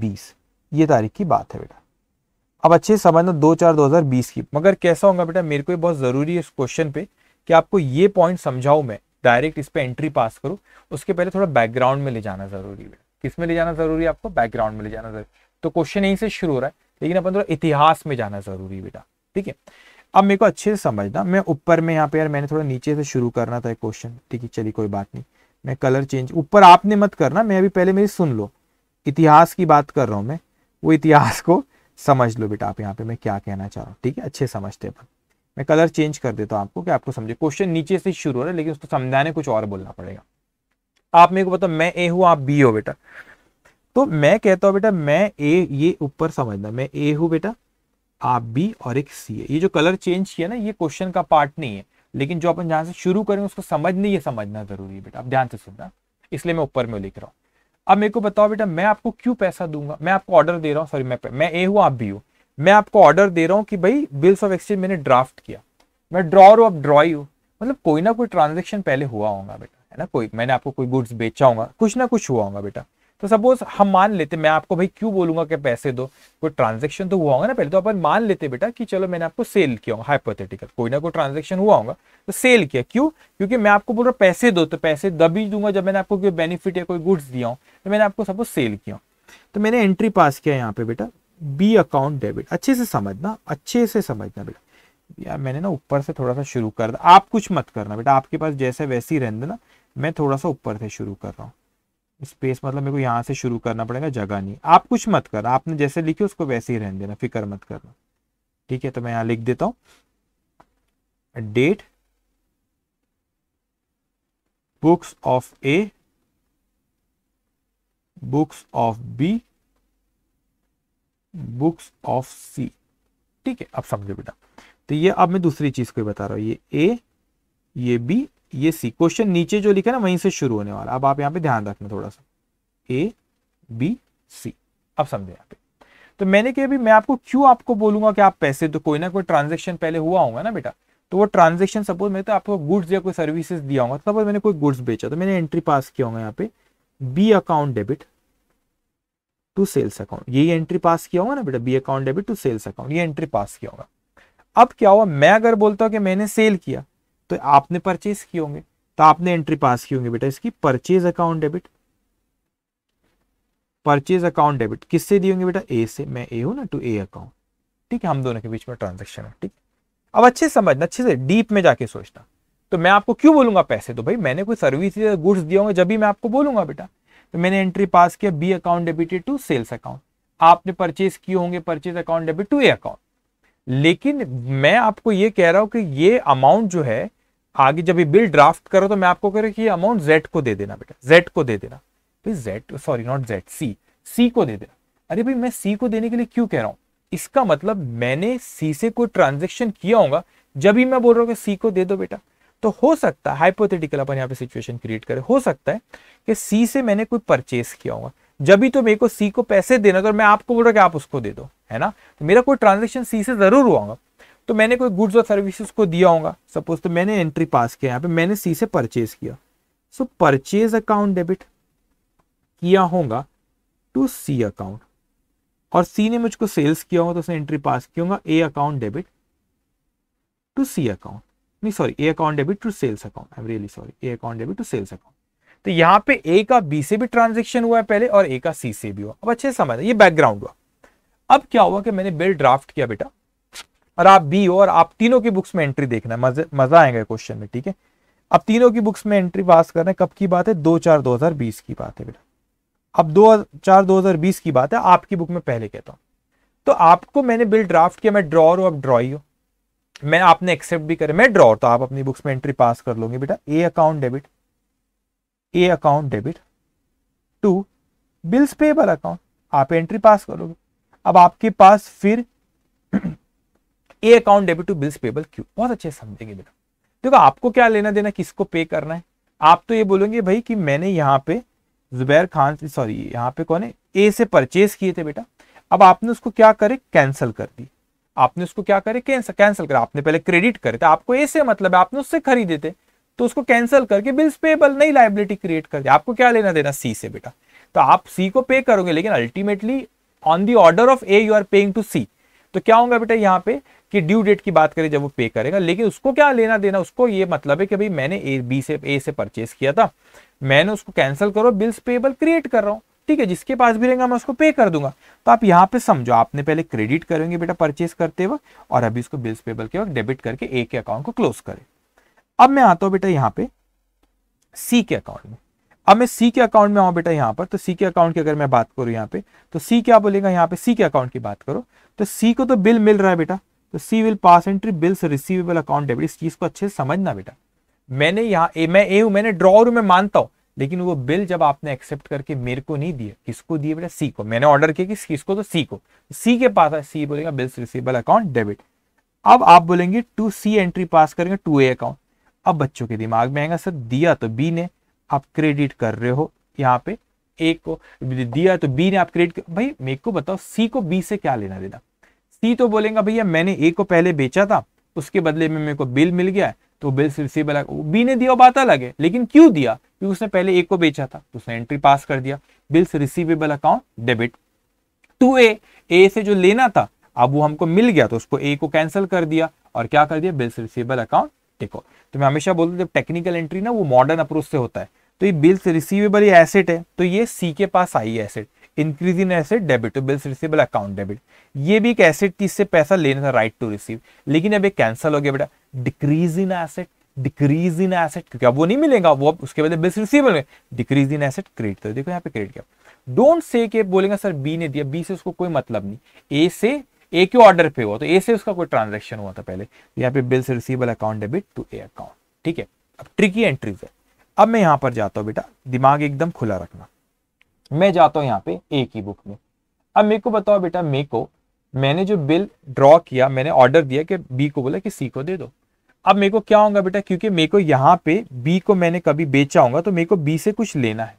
बीस ये तारीख की बात है बेटा अब अच्छे से समझना दो चार दो हज़ार बीस की मगर कैसा होगा बेटा मेरे को ये बहुत ज़रूरी है इस क्वेश्चन पे कि आपको ये पॉइंट समझाऊ मैं डायरेक्ट इस पर एंट्री पास करूँ उसके पहले थोड़ा बैकग्राउंड में ले जाना ज़रूरी है किस में ले जाना ज़रूरी है आपको बैकग्राउंड में ले जाना ज़रूरी तो क्वेश्चन यहीं से शुरू हो रहा है लेकिन अपन थोड़ा इतिहास में जाना ज़रूरी बेटा ठीक है अब मेरे को अच्छे से समझना मैं ऊपर में यहाँ पे यार मैंने थोड़ा नीचे से शुरू करना था क्वेश्चन ठीक है चलिए कोई बात नहीं मैं कलर चेंज ऊपर आपने मत करना मैं अभी पहले मेरी सुन लो इतिहास की बात कर रहा हूँ मैं वो इतिहास को समझ लो बेटा आप यहाँ पे मैं क्या कहना चाह रहा हूँ ठीक है अच्छे समझते हैं मैं कलर चेंज कर देता हूँ आपको कि आपको समझे क्वेश्चन नीचे से शुरू हो रहा है लेकिन उसको समझाने कुछ और बोलना पड़ेगा आप मेरे को बताओ मैं ए हूँ आप बी हो बेटा तो मैं कहता हूँ बेटा मैं ए ये ऊपर समझना मैं ए हूँ बेटा आप बी और एक सी है ये जो कलर चेंज किया ना ये क्वेश्चन का पार्ट नहीं है लेकिन जो अपन जहाँ से शुरू करेंगे उसको समझ नहीं है समझना जरूरी है बेटा आप ध्यान से सुनना इसलिए मैं ऊपर में लिख रहा हूँ अब मेरे को बताओ बेटा मैं आपको क्यों पैसा दूंगा मैं आपको ऑर्डर दे रहा हूँ सॉरी मैं मैं ए हूँ आप भी हूँ मैं आपको ऑर्डर दे रहा हूँ कि भाई बिल्स ऑफ एक्सचेंज मैंने ड्राफ्ट किया मैं ड्रॉर हूँ आप ड्रॉई हूँ मतलब कोई ना कोई ट्रांजेक्शन पहले हुआ होगा बेटा है ना कोई मैंने आपको कोई गुड्स बेचा होगा कुछ ना कुछ हुआ होगा बेटा तो सपोज हम मान लेते मैं आपको भाई क्यों बोलूंगा कि पैसे दो कोई ट्रांजेक्शन तो हुआ होगा ना पहले तो अपन मान लेते बेटा कि चलो मैंने आपको सेल किया होगा हाइपोथेटिकल कोई ना कोई ट्रांजेक्शन हुआ होगा तो सेल किया क्यों क्योंकि मैं आपको बोल रहा हूँ पैसे दो तो पैसे दबी दूंगा जब मैंने आपको कोई बेनिफिट या कोई गुड्स दिया हूँ तो मैंने आपको सपोज सेल किया तो मैंने एंट्री पास किया यहाँ पे बेटा बी अकाउंट डेबिट अच्छे से समझना अच्छे से समझना बेटा यार मैंने ना ऊपर से थोड़ा सा शुरू कर दिया आप कुछ मत करना बेटा आपके पास जैसे वैसे ही रहने देना मैं थोड़ा सा ऊपर से शुरू कर रहा हूँ स्पेस मतलब मेरे को यहाँ से शुरू करना पड़ेगा जगह नहीं आप कुछ मत करना आपने जैसे लिखी उसको वैसे ही रहने देना फिक्र मत करना ठीक है तो मैं यहाँ लिख देता हूँ date books of A books of B books of C ठीक है अब समझो बेटा तो ये अब मैं दूसरी चीज को बता रहा हूं ये ए ये बी ये सी क्वेश्चन नीचे जो लिखा ना वहीं से शुरू होने वाला अब आप यहाँ पे ध्यान रखना थोड़ा सा ए बी सी अब समझे यहाँ पे तो मैंने कहा मैं आपको क्यों आपको बोलूंगा कि आप पैसे तो कोई ना कोई ट्रांजेक्शन पहले हुआ होगा ना बेटा तो वो ट्रांजेक्शन सपोज मैं तो आपको गुड्स या कोई सर्विसेज दिया होगा सपोज मैंने कोई गुड्स बेचा तो मैंने एंट्री पास किया होगा यहाँ पे B account debit to sales account यही एंट्री पास किया होगा ना बेटा B account debit to sales account ये एंट्री पास किया होगा अब क्या हुआ मैं अगर बोलता हूँ कि मैंने सेल किया तो आपने परचेज किए होंगे तो आपने एंट्री पास की होंगे बेटा इसकी purchase account debit purchase account debit किससे दिए होंगे बेटा ए से मैं ए हूं ना टू ए अकाउंट ठीक है हम दोनों के बीच में ट्रांजेक्शन है ठीक अब अच्छे समझना अच्छे से डीप में जाके सोचना तो मैं आपको क्यों बोलूंगा पैसे तो भाई मैंने कोई सर्विस या गुड्स दिया होंगे जब भी मैं आपको बोलूंगा बेटा तो मैंने एंट्री पास किया B account debited to sales account आपने परचेज किए होंगे purchase account debit to A account लेकिन मैं आपको ये कह रहा हूं कि ये अमाउंट जो है आगे जब ये बिल ड्राफ्ट करो तो मैं आपको कह रहा कि ये अमाउंट जेड को दे देना बेटा जेड को दे देना Z sorry not Z C C को दे देना अरे भाई मैं सी को देने के लिए क्यों कह रहा हूं इसका मतलब मैंने सी से कोई ट्रांजेक्शन किया होगा जब ही मैं बोल रहा हूँ सी को दे दो बेटा तो हो सकता है हाइपोथेटिकल अपन यहाँ पे सिचुएशन क्रिएट करें हो सकता है कि सी से मैंने कोई परचेस किया होगा जब भी तो मेरे को सी को पैसे देना तो मैं आपको बोल रहा हूँ कि आप उसको दे दो है ना तो मेरा कोई ट्रांजेक्शन सी से जरूर हुआ होगा तो मैंने कोई गुड्स और सर्विसेज को दिया होगा सपोज तो मैंने एंट्री पास किया यहाँ पे मैंने सी से परचेज किया सो परचेज अकाउंट डेबिट किया होगा टू सी अकाउंट और सी ने मुझको सेल्स किया होगा तो उसने एंट्री पास किया होगा A account debit to C account नहीं sorry A account debit to sales account I am really sorry A account debit to sales account तो यहाँ पे ए का बी से भी ट्रांजेक्शन हुआ है पहले और ए का सी से भी हुआ अब अच्छे समझ ये बैकग्राउंड हुआ अब क्या हुआ कि मैंने बिल ड्राफ्ट किया बेटा और आप बी हो और आप तीनों की बुक्स में एंट्री देखना है मजा आएगा क्वेश्चन में ठीक है अब तीनों की बुक्स में एंट्री पास कर रहे हैं कब की बात है दो चार दो हजार बीस की बात है बेटा अब दो चार दो हजार बीस की बात है आपकी बुक में पहले कहता हूँ तो आपको मैंने बिल ड्राफ्ट किया मैं ड्रॉर हूँ आप ड्रॉई हो मैं आपने एक्सेप्ट भी करे मैं ड्रॉर तो आप अपनी बुक्स में एंट्री पास कर लोगे बेटा A account debit A account debit to bills payable account आप एंट्री पास करोगे अब आपके पास फिर A account debit to bills payable क्यू बहुत अच्छे समझेंगे बेटा देखो आपको क्या लेना देना किसको पे करना है आप तो ये बोलेंगे भाई कि मैंने यहाँ पे जुबैर खान से सॉरी यहाँ पे कौन है ए से परचेज किए थे बेटा अब आपने उसको क्या करे कैंसिल कर दी आपने उसको क्या करे कैंसिल कैंसिल करा आपने पहले क्रेडिट करे थे आपको ए से मतलब है आपने उससे खरीदे थे तो उसको कैंसिल करके बिल्स पेबल नई लाइबिलिटी क्रिएट कर दिया आपको क्या लेना देना सी से बेटा तो आप सी को पे करोगे लेकिन ultimately on the order of A you are paying to C तो क्या होगा बेटा यहाँ पे कि ड्यू डेट की बात करें जब वो पे करेगा लेकिन उसको क्या लेना देना उसको ये मतलब है कि भाई मैंने ए बी से ए से परचेज किया था मैंने उसको कैंसिल करो बिल्स पेबल क्रिएट कर रहा हूँ ठीक है जिसके पास भी रहेगा मैं उसको पे कर दूंगा तो आप यहाँ पे समझो आपने पहले क्रेडिट करेंगे बेटा परचेस करते वक्त और अभी उसको बिल्स पेबल के वक्त डेबिट करके ए के अकाउंट को क्लोज करें अब मैं आता हूँ बेटा यहाँ पे सी के अकाउंट में अब मैं सी के अकाउंट में आऊँ बेटा यहाँ पर तो सी के अकाउंट की अगर मैं बात करूँ यहाँ पे तो सी क्या बोलेगा यहाँ पे सी के अकाउंट की बात करो तो सी को तो बिल मिल रहा है बेटा तो C will pass entry bills receivable account debit इस चीज को अच्छे से समझना बेटा मैंने यहाँ ए मैं ए हूं मैंने ड्रॉ हूं मैं मानता हूं लेकिन वो बिल जब आपने एक्सेप्ट करके मेरे को नहीं दिया किसको दिए बेटा सी को मैंने ऑर्डर किया कि किसको तो सी को सी के पास है सी बोलेगा बिल्स रिसीवेबल अकाउंट डेबिट अब आप बोलेंगे टू सी एंट्री पास करेंगे टू ए अकाउंट अब बच्चों के दिमाग में आएगा सर दिया तो बी ने आप क्रेडिट कर रहे हो यहाँ पे ए को दिया तो बी ने आप क्रेडिट भाई मेरे को बताओ सी को बी से क्या लेना देना सी तो बोलेगा भैया मैंने ए को पहले बेचा था उसके बदले में मेरे को बिल मिल गया है तो बिल रिसीबल बी ने दिया बात अलग है लेकिन क्यों दिया क्योंकि उसने पहले ए को बेचा था तो उसने एंट्री पास कर दिया bills receivable account debit to A A से जो लेना था अब वो हमको मिल गया तो उसको ए को कैंसिल कर दिया और क्या कर दिया बिल्स रिसीवेबल अकाउंट देखो तो मैं हमेशा बोलता हूँ जब टेक्निकल एंट्री ना वो मॉडर्न अप्रोच से होता है तो ये बिल्स रिसीवेबल ये एसेट है तो ये सी के पास आई है asset increase in asset debit तो बिल्स रिसीबल अकाउंट डेबिट ये भी एक एसेट थी इससे पैसा लेना था राइट टू रिसीव लेकिन अब ये कैंसिल हो गया बेटा decrease in asset decrease in asset क्योंकि अब वो नहीं मिलेगा वो उसके बाद बिल्स रिसीबल में डिक्रीज इन एसेट क्रेडिट कर देखो यहाँ पे क्रेडिट क्या डोंट से के बोलेंगे सर बी ने दिया बी से उसको कोई मतलब नहीं ए से ए के ऑर्डर पे हुआ तो ए से उसका कोई ट्रांजेक्शन हुआ था पहले तो यहाँ पे bills receivable account debit to A account ठीक है अब ट्रिकी एंट्रीज है अब मैं यहां पर जाता हूं बेटा दिमाग एकदम खुला रखना मैं जाता हूँ यहाँ पे ए की बुक में अब मेरे को बताओ बेटा मे को मैंने जो बिल ड्रॉ किया मैंने ऑर्डर दिया कि बी को बोला कि सी को दे दो अब मेरे को क्या होगा बेटा क्योंकि मेरे को यहाँ पे बी को मैंने कभी बेचा होगा तो मेरे को बी से कुछ लेना है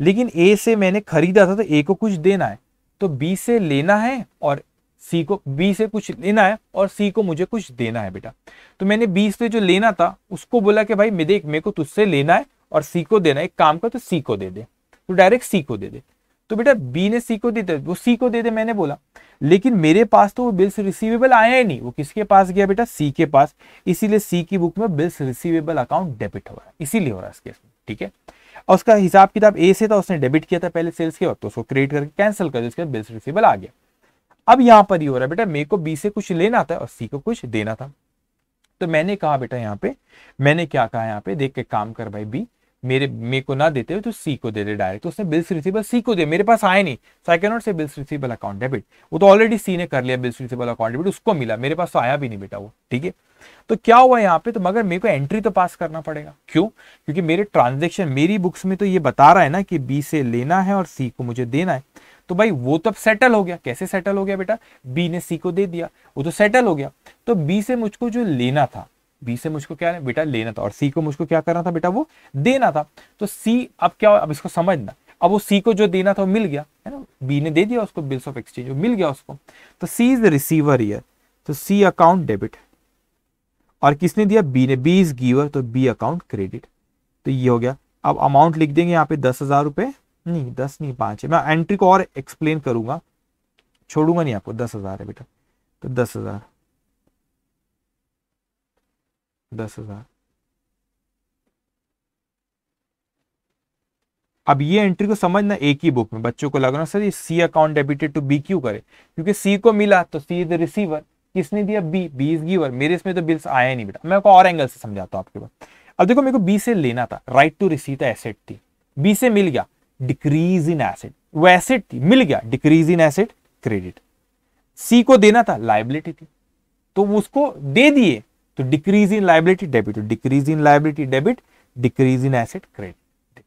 लेकिन ए से मैंने खरीदा था तो ए को कुछ देना है तो बी से लेना है और सी को बी से कुछ लेना है और सी को मुझे कुछ देना है बेटा तो मैंने बी से जो लेना था उसको बोला कि भाई मैं देख मेरे को तुझसे लेना है और सी को देना है एक काम कर तो सी को दे दे तो डायरेक्ट सी को दे दे तो बेटा बी ने सी को दे दे तो वो सी को दे दे मैंने बोला लेकिन मेरे पास तो वो बिल्स रिसीवेबल आया ही नहीं वो किसके पास गया बेटा सी के पास इसीलिए सी की बुक में बिल्स रिसीवेबल अकाउंट डेबिट हो रहा है इसीलिए हो रहा है ठीक है और उसका हिसाब किताब ए से था उसने डेबिट किया था पहले सेल्स के वक्त तो उसको क्रेडिट करके कैंसिल कर दिया उसके बिल्स रिसीवेबल आ गया अब यहां पर ही हो रहा है बेटा मेरे को बी से कुछ लेना था और सी को कुछ देना था तो मैंने कहा बेटा यहाँ पे मैंने क्या कहा यहाँ पे देख के काम कर भाई बी मेरे मे को ना देते हुए तो सी को दे दे डायरेक्ट तो उसने बिल्स रिसीबल सी को दे मेरे पास आए नहीं so I can not say bills receivable account debit वो तो ऑलरेडी सी ने कर लिया बिल्स रिसीबल अकाउंट डेबिट उसको मिला मेरे पास तो आया भी नहीं बेटा वो ठीक है तो क्या हुआ यहाँ पे तो मगर मेरे को एंट्री तो पास करना पड़ेगा क्यों क्योंकि मेरे ट्रांजेक्शन मेरी बुक्स में तो ये बता रहा है ना कि बी से लेना है और सी को मुझे देना है तो भाई वो तब सेटल हो गया कैसे सेटल हो गया बेटा बी ने सी को दे दिया वो तो सेटल हो गया तो बी से मुझको जो लेना था बी से मुझको क्या बेटा लेना था और सी को मुझको क्या करना था बेटा वो देना था तो सी अब क्या अब इसको समझना अब वो सी को जो देना था वो मिल गया है ना बी ने दे दिया उसको बिल्स ऑफ एक्सचेंज मिल गया उसको तो C is the receiver here तो सी अकाउंट डेबिट और किसने दिया बी ने बी इज गिवर तो बी अकाउंट क्रेडिट तो ये हो गया अब अमाउंट लिख देंगे यहाँ पे दस हजार रुपए नहीं दस नहीं पांच है मैं एंट्री को और एक्सप्लेन करूंगा छोड़ूंगा नहीं आपको दस हजार है बेटा तो दस हजार दस हजार अब ये एंट्री को समझना एक ही बुक में बच्चों को लग रहा सर ये C account debited to B क्यों करे क्योंकि सी को मिला तो सी इज रिसीवर किसने दिया बी बी इज गिवर मेरे इसमें तो बिल्स आया नहीं बेटा मैं आपको और एंगल से समझाता हूँ आपके पास अब देखो मेरे को बी से लेना था राइट टू रिसीव एसेट थी बी से मिल गया डिक्रीज इन एसेट वो एसेट थी मिल गया decrease in asset credit C को देना था लाइबिलिटी थी तो उसको दे दिए तो decrease in liability debit decrease in liability debit decrease in asset credit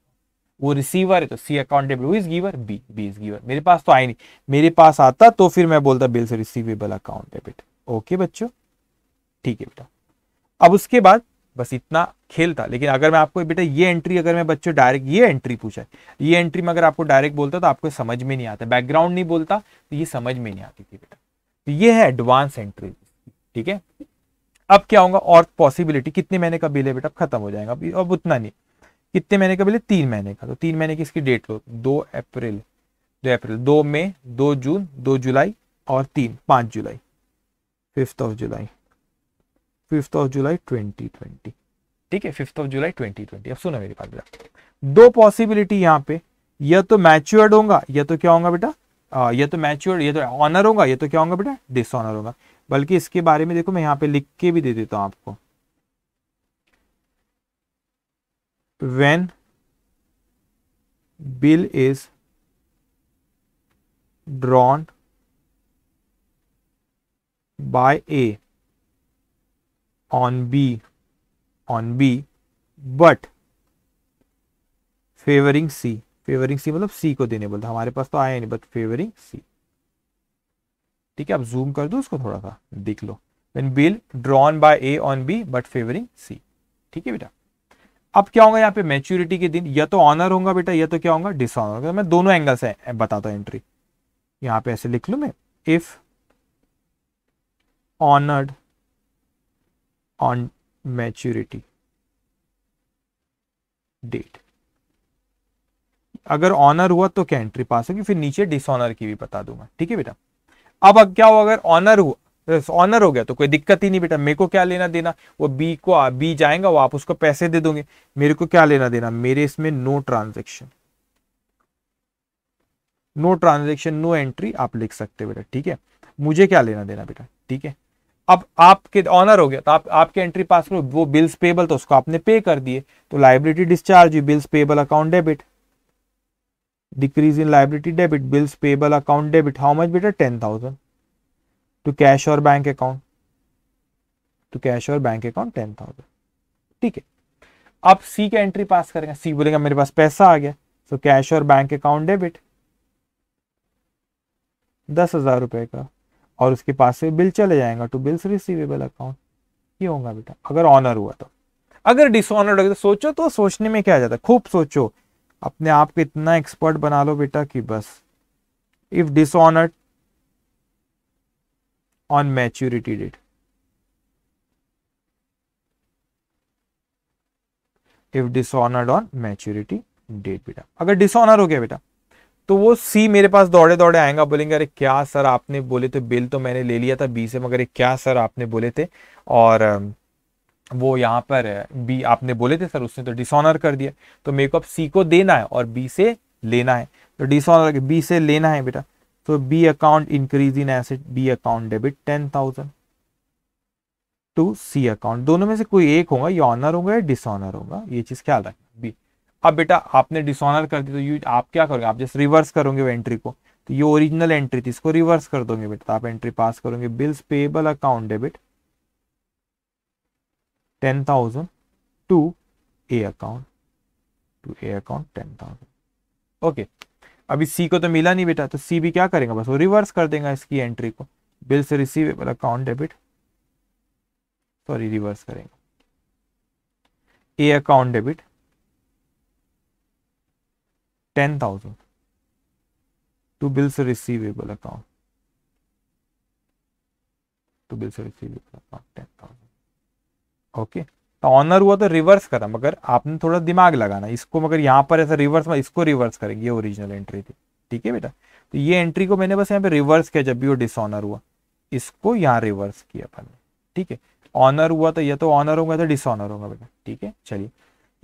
वो रिसीवर है तो C account debit is giver B B is giver मेरे पास तो आई नहीं मेरे पास आता तो फिर मैं बोलता bills receivable account debit okay बच्चों ठीक है बेटा अब उसके बाद बस इतना खेल था लेकिन अगर मैं आपको बेटा ये एंट्री अगर मैं बच्चों डायरेक्ट ये एंट्री पूछा ये एंट्री में अगर आपको डायरेक्ट बोलता तो आपको समझ में नहीं आता बैकग्राउंड नहीं बोलता तो ये समझ में नहीं आती थी बेटा तो ये है एडवांस एंट्री ठीक है अब क्या होगा और पॉसिबिलिटी कितने महीने का बिल है बेटा खत्म हो जाएगा अभी अब उतना नहीं कितने महीने का बिल है तीन महीने का तो तीन महीने की इसकी डेट लो दो अप्रैल दो अप्रैल दो मई दो जून दो जुलाई और तीन पांच जुलाई fifth of July fifth of July twenty twenty ठीक है fifth of July twenty twenty अब सुनो मेरी बात बेटा दो पॉसिबिलिटी यहाँ पे यह तो मैच्योर्ड होगा यह तो क्या होगा बेटा यह तो मैच्योर्ड यह तो ऑनर होगा यह तो क्या होगा बेटा डिसऑनर होगा बल्कि इसके बारे में देखो मैं यहां पे लिख के भी दे देता हूं आपको when bill is drawn by A on B on B but favouring C favouring C मतलब सी को देने बोलते हमारे पास तो आया नहीं बट फेवरिंग सी ठीक है अब जूम कर दो उसको थोड़ा सा देख लो when bill drawn by A on B but favouring C ठीक है बेटा अब क्या होगा यहाँ पे मैच्योरिटी के दिन या तो ऑनर होगा बेटा या तो क्या होगा डिसऑनर होगा मैं दोनों एंगल से बताता हूँ एंट्री यहाँ पे ऐसे लिख लू मैं if honoured on maturity date अगर ऑनर हुआ तो क्या एंट्री पास होगी फिर नीचे डिसऑनर की भी बता दूंगा ठीक है बेटा अब अब क्या हो अगर ऑनर हुआ ऑनर हो गया तो कोई दिक्कत ही नहीं बेटा मेरे को क्या लेना देना वो बी को आ, बी जाएगा वो आप उसको पैसे दे दोगे मेरे को क्या लेना देना मेरे इसमें no transaction no transaction no entry आप लिख सकते हो बेटा ठीक है मुझे क्या लेना देना बेटा ठीक है अब आपके ऑनर हो गया तो आप आपके एंट्री पास करो वो बिल्स पेबल तो उसको आपने पे कर दिए तो liability discharge bills payable account debit Decrease in liability debit, bills payable account debit. How much beta? 10,000. To cash or bank account. To cash or bank account 10,000. ठीक है अब सी के एंट्री पास करेंगे सी बोलेगा मेरे पास पैसा आ गया सो कैश और बैंक अकाउंट डेबिट दस हजार रुपए का और उसके पास से बिल चले जाएगा टू बिल्स रिसीवेबल अकाउंट ये होगा बेटा अगर ऑनर हुआ तो अगर डिसऑनर हो गया तो सोचो तो सोचने में क्या आ जाता है खूब सोचो अपने आप को इतना एक्सपर्ट बना लो बेटा कि बस if dishonoured on maturity date if dishonoured on maturity date बेटा अगर डिसऑनर हो गया बेटा तो वो सी मेरे पास दौड़े दौड़े आएगा बोलेंगे अरे क्या सर आपने बोले थे बिल तो मैंने ले लिया था बी से मगर क्या सर आपने बोले थे और वो यहाँ पर बी आपने बोले थे सर उसने तो डिसऑनर कर दिया तो मेरे को अब सी को देना है और बी से लेना है तो डिसऑनर बी से लेना है बेटा तो B account increase in asset B account debit ten thousand to C account दोनों में से कोई एक होगा ये ऑनर होगा या डिसऑनर होगा ये चीज ख्याल रखना बी अब बेटा आपने डिसऑनर कर दिया तो यू आप क्या करोगे आप जस्ट रिवर्स करोगे वो एंट्री को तो ये ओरिजिनल एंट्री थी इसको रिवर्स कर दोगे बेटा तो आप एंट्री पास करोगे bills payable account debit thousand to A account to A account ten okay okay. अभी सी को तो मिला नहीं बेटा तो सी भी क्या करेगा बस वो रिवर्स कर देगा इसकी एंट्री को बिल से receivable account debit sorry reverse करेगा A account debit ten thousand to bills receivable account to bills receivable account ten thousand okay तो ऑनर हुआ तो रिवर्स करा मगर आपने थोड़ा दिमाग लगाना इसको मगर यहाँ पर ऐसा रिवर्स में इसको रिवर्स करेंगे ये ओरिजिनल एंट्री थी ठीक है बेटा तो ये एंट्री को मैंने बस यहाँ पे रिवर्स किया जब भी वो डिसऑनर हुआ इसको यहाँ रिवर्स किया अपन ठीक है ऑनर हुआ तो या तो ऑनर होगा तो डिसऑनर होगा बेटा ठीक है चलिए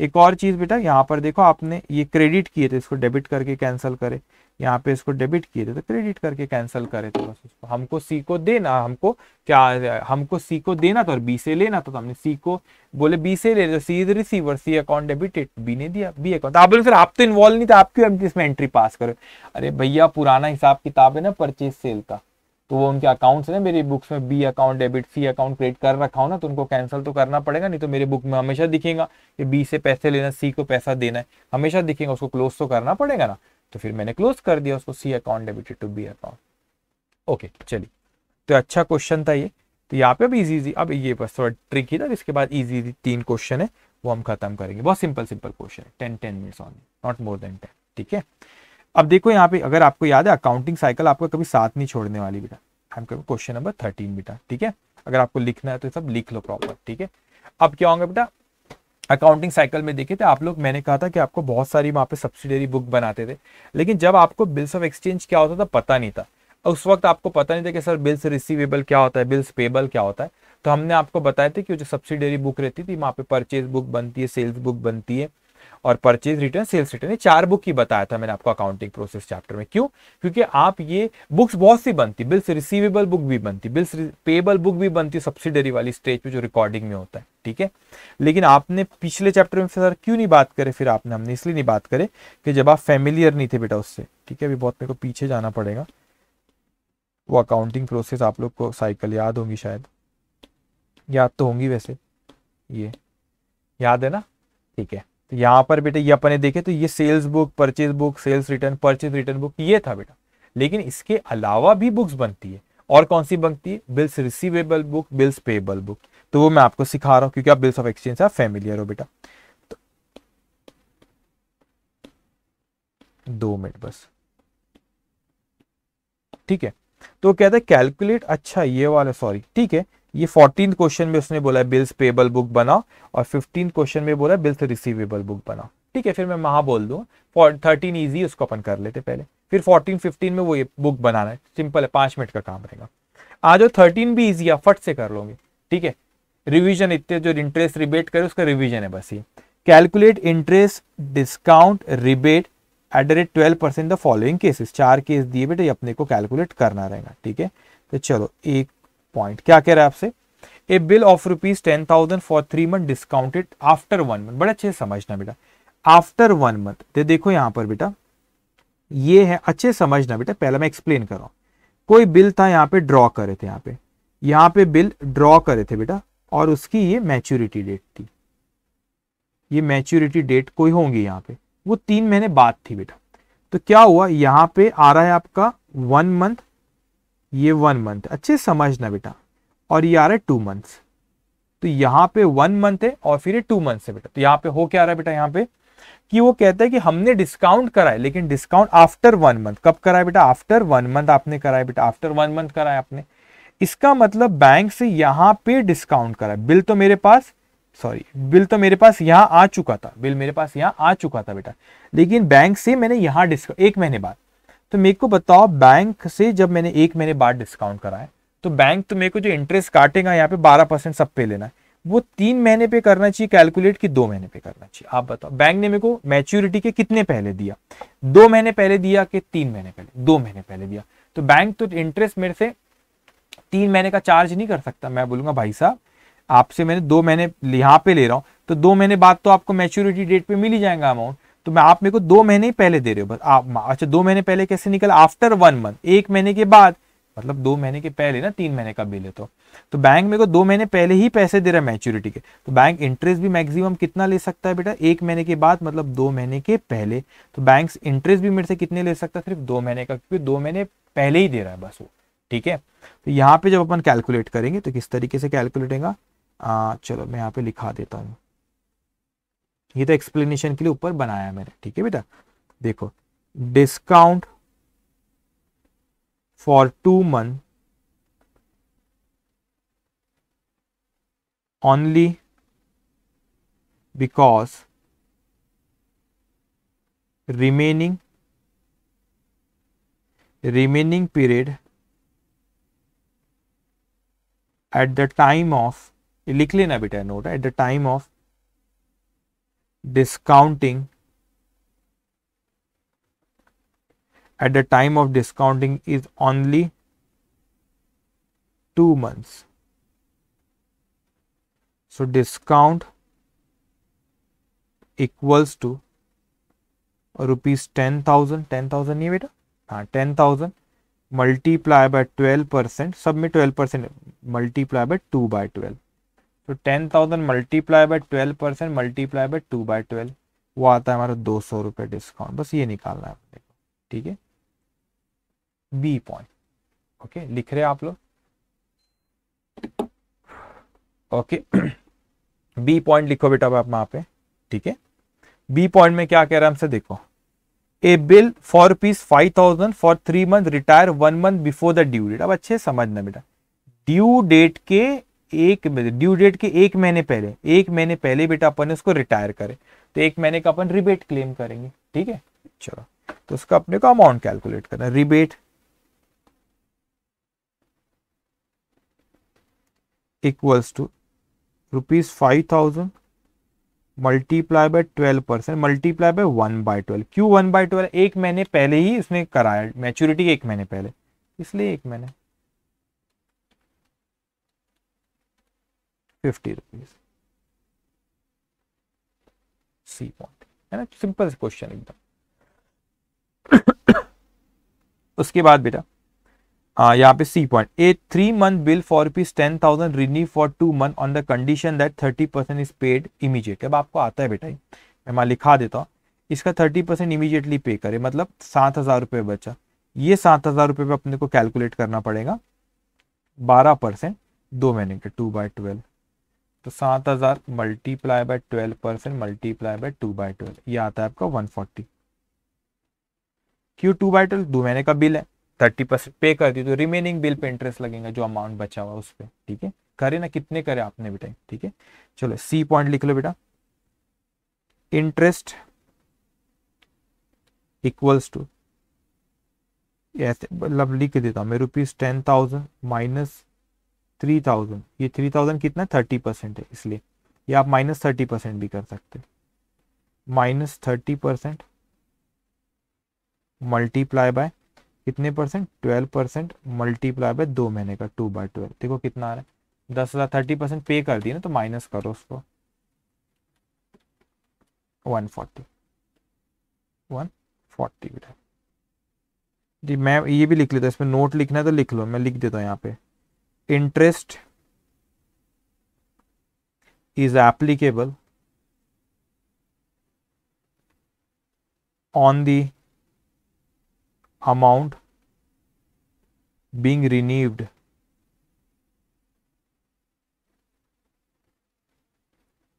एक और चीज बेटा यहाँ पर देखो आपने ये क्रेडिट किए थे इसको डेबिट करके कैंसिल करे यहाँ पे इसको डेबिट किए थे तो क्रेडिट करके कैंसिल करे थे बस उसको हमको सी को देना हमको क्या हमको सी को देना था और बी से लेना था तो हमने सी को बोले बी से ले C receiver C account debited B ने दिया बी अकाउंट आप बोले सर आप तो इन्वॉल्व नहीं था आप क्यों इसमें एंट्री पास करो अरे भैया पुराना हिसाब किताब है ना परचेज सेल का तो वो उनके अकाउंट्स है ना मेरी बुक्स में B account debit C account create कर रखा हो ना तो उनको कैंसिल तो करना पड़ेगा नहीं तो मेरे बुक में हमेशा दिखेगा कि बी से पैसे लेना सी को पैसा देना है हमेशा दिखेगा उसको क्लोज तो करना पड़ेगा ना तो फिर मैंने क्लोज कर दिया उसको C account debited to B account okay चलिए तो अच्छा क्वेश्चन था ये तो यहाँ पे अभी इजी इजी अब ये बस थोड़ा ट्रिक ही था इसके बाद इजी इजी तीन क्वेश्चन है वो हम खत्म करेंगे बहुत सिंपल सिंपल क्वेश्चन है ten ten minutes on not more than ten ठीक है अब देखो यहाँ पे अगर आपको याद है अकाउंटिंग साइकिल आपको कभी साथ नहीं छोड़ने वाली बेटा हम कभी क्वेश्चन नंबर थर्टीन बेटा ठीक है अगर आपको लिखना है तो सब लिख लो प्रॉपर ठीक है अब क्या होंगे बेटा अकाउंटिंग साइकिल में देखे थे आप लोग मैंने कहा था कि आपको बहुत सारी वहाँ पे सब्सिडरी बुक बनाते थे लेकिन जब आपको बिल्स ऑफ एक्सचेंज क्या होता था पता नहीं था उस वक्त आपको पता नहीं था कि सर बिल्स रिसीवेबल क्या होता है बिल्स पेबल क्या होता है तो हमने आपको बताया था कि जो सब्सिडरी बुक रहती थी वहाँ पे परचेज बुक बनती है सेल्स बुक बनती है और परचेज रिटर्न सेल्स रिटर्न ये चार बुक ही बताया था मैंने आपको अकाउंटिंग प्रोसेस चैप्टर में क्यों क्योंकि आप ये बुक्स बहुत सी बनती बिल्स रिसीवेबल बुक भी बनती बिल्स पेबल बुक भी बनती सब्सिडरी वाली स्टेज पे जो रिकॉर्डिंग में होता है ठीक है लेकिन आपने पिछले चैप्टर में सर क्यों नहीं बात करे फिर आपने हमने इसलिए नहीं बात करे कि जब आप फेमिलियर नहीं थे बेटा उससे ठीक है अभी बहुत मेरे को पीछे जाना पड़ेगा वो अकाउंटिंग प्रोसेस आप लोग को साइकिल याद होंगी शायद याद तो होंगी वैसे ये याद है ना ठीक है तो यहाँ पर बेटा ये अपने देखे तो ये sales book purchase book sales return purchase return book ये था बेटा लेकिन इसके अलावा भी बुक्स बनती है और कौन सी बनती है bills receivable book bills payable book तो वो मैं आपको सिखा रहा हूँ क्योंकि आप बिल्स ऑफ एक्सचेंज से फेमिलियर हो बेटा तो, दो मिनट बस ठीक है तो कहते हैं कैलकुलेट अच्छा ये वाला सॉरी ठीक है ये फोर्टीन क्वेश्चन में उसने बोला बिल्स पेबल बुक बनाओ और फिफ्टीन क्वेश्चन में बोला बिल्स रिसीवेबल बुक बनाओ ठीक है फिर मैं वहां बोल दू थर्टीन ईजी उसको अपन कर लेते पहले फिर फोर्टीन फिफ्टीन में वो ये बुक बनाना है सिंपल है पांच मिनट का काम रहेगा आ जाओ थर्टीन भी ईजी है फट से कर लोगे ठीक है रिविजन इतने जो इंटरेस्ट रिबेट करे उसका रिविजन है बस ये calculate interest discount rebate at the rate twelve percent the following cases चार केस दिए बेटे अपने को कैलकुलेट करना रहेगा ठीक है तो चलो एक पॉइंट क्या कह रहा है आपसे A bill of rupees ten thousand for three month discounted after one month बड़े अच्छे से समझना बेटा आफ्टर वन मंथ दे देखो यहां पर बेटा ये है अच्छे समझना बेटा पहले मैं एक्सप्लेन कर रहा हूं कोई बिल था यहाँ पे ड्रॉ करे थे यहाँ पे यहाँ पे बिल ड्रॉ करे थे बेटा और उसकी ये मैच्योरिटी डेट थी ये मैच्योरिटी डेट कोई होंगी यहाँ पे वो तीन महीने बाद थी बेटा तो क्या हुआ यहाँ पे आ रहा है आपका वन मंथ ये वन मंथ अच्छे समझना बेटा और ये आ रहा है टू मंथ तो यहाँ पे वन मंथ है और फिर ये टू मंथ है बेटा तो यहाँ पे हो क्या रहा है बेटा यहाँ पे कि वो कहता है कि हमने डिस्काउंट कराए लेकिन डिस्काउंट आफ्टर वन मंथ कब कराया बेटा आफ्टर वन मंथ आपने कराया बेटा आफ्टर वन मंथ कराया आपने इसका मतलब बैंक से यहाँ पे डिस्काउंट करा है बिल तो मेरे पास सॉरी बिल तो मेरे पास यहाँ आ चुका था बिल मेरे पास यहाँ आ चुका था बेटा लेकिन बैंक से मैंने यहाँ डिस्काउंट एक महीने बाद तो मेरे को बताओ बैंक से जब मैंने एक महीने बाद डिस्काउंट है तो बैंक तो मेरे को जो इंटरेस्ट काटेगा यहाँ पे बारह परसेंट सब पे लेना है वो तीन महीने पे करना चाहिए कैलकुलेट कि दो महीने पे करना चाहिए आप बताओ बैंक ने मेरे को मैच्योरिटी के कितने पहले दिया दो महीने पहले दिया कि तीन महीने पहले दो महीने पहले दिया तो बैंक तो इंटरेस्ट मेरे से तीन महीने का चार्ज नहीं कर सकता मैं बोलूंगा भाई साहब आपसे मैंने दो महीने यहाँ पे ले रहा हूँ तो दो महीने बाद तो आपको मैच्योरिटी डेट पे मिल ही जाएगा अमाउंट तो मैं आप मेरे को दो महीने ही पहले दे रहे हो बस आप अच्छा दो महीने पहले कैसे निकल आफ्टर वन मंथ एक महीने के बाद मतलब दो महीने के पहले ना तीन महीने का बिल है तो तो बैंक मेरे को दो महीने पहले ही पैसे दे रहा है मैच्योरिटी के तो बैंक इंटरेस्ट भी मैक्सिमम कितना ले सकता है बेटा एक महीने के बाद मतलब दो महीने के पहले तो बैंक इंटरेस्ट भी मेरे से कितने ले सकता है सिर्फ दो महीने का क्योंकि दो महीने पहले ही दे रहा है बस वो ठीक है तो यहाँ पे जब अपन कैलकुलेट करेंगे तो किस तरीके से कैलकुलेट होगा चलो मैं यहाँ पे लिखा देता हूँ ये तो एक्सप्लेनेशन के लिए ऊपर बनाया मैंने ठीक है बेटा देखो discount for two month only because remaining remaining period at the time of लिख लेना बेटा note at the time of discounting at the time of discounting is only 2 months. So, discount equals to rupees 10,000, 10,000 नहीं beta? 10,000 multiply by 12 percent Submit 12 percent multiply by 2 by 12 तो ten thousand multiply by twelve percent multiply by two by twelve वो आता है हमारा दो सौ रुपये discount बस ये निकालना है अपने को ठीक है बी पॉइंट ओके लिख रहे हैं आप लोग ओके बी पॉइंट लिखो बेटा आप वहां पे ठीक है बी पॉइंट में क्या कह रहे हैं हमसे देखो A bill for rupees five thousand for three month retire one month before the due date अब अच्छे समझना बेटा ड्यू डेट के एक ड्यू डेट के एक महीने पहले एक महीने पहले बेटा अपन उसको रिटायर करें तो एक महीने का अपन रिबेट क्लेम करेंगे ठीक है चलो तो उसका अपने को अमाउंट कैलकुलेट करना है rebate equals to rupees five thousand multiply by twelve percent multiply by one by twelve क्यू वन बाय ट्वेल्व एक महीने पहले ही उसने कराया मैच्योरिटी एक महीने पहले इसलिए एक महीने फिफ्टी रुपीज सी पॉइंट है ना सिंपल क्वेश्चन एकदम उसके बाद बेटा यहाँ पे C point A three month bill for rupees ten thousand renew for two month on the condition that thirty percent is paid immediate अब आपको आता है बेटा मैं मैं लिखा देता हूँ इसका थर्टी परसेंट इमीजिएटली पे करे मतलब सात हजार रुपये बचा ये सात हजार रुपये पे अपने को कैलकुलेट करना पड़ेगा बारह परसेंट दो महीने के टू बाई ट्वेल्व तो सात हज़ार multiply by twelve percent multiply by two by twelve ये आता है आपका वन फोर्टी क्यों टू बाई ट्वेल्व दो महीने का बिल है थर्टी परसेंट पे कर दी तो रिमेनिंग बिल पे इंटरेस्ट लगेगा जो अमाउंट बचा हुआ उस पर ठीक है करे ना कितने करे आपने बेटा ठीक है चलो सी पॉइंट लिख लो बेटा इंटरेस्ट इक्वल्स टू ऐसे मतलब लिख देता हूं मैं rupees ten thousand minus three thousand ये थ्री थाउजेंड कितना थर्टी परसेंट है इसलिए ये आप माइनस थर्टी परसेंट भी कर सकते minus thirty percent multiply by कितने percent twelve percent multiply by दो महीने का टू बाय ट्वेल्व देखो कितना आ रहा है दस हज़ार थर्टी परसेंट पे कर दिए ना तो माइनस करो उसको वन फोर्टी वन फोर्टी जी मैं ये भी लिख लेता हूँ इसमें नोट लिखना है तो लिख लो मैं लिख देता हूँ यहाँ पे interest is applicable on the amount being renewed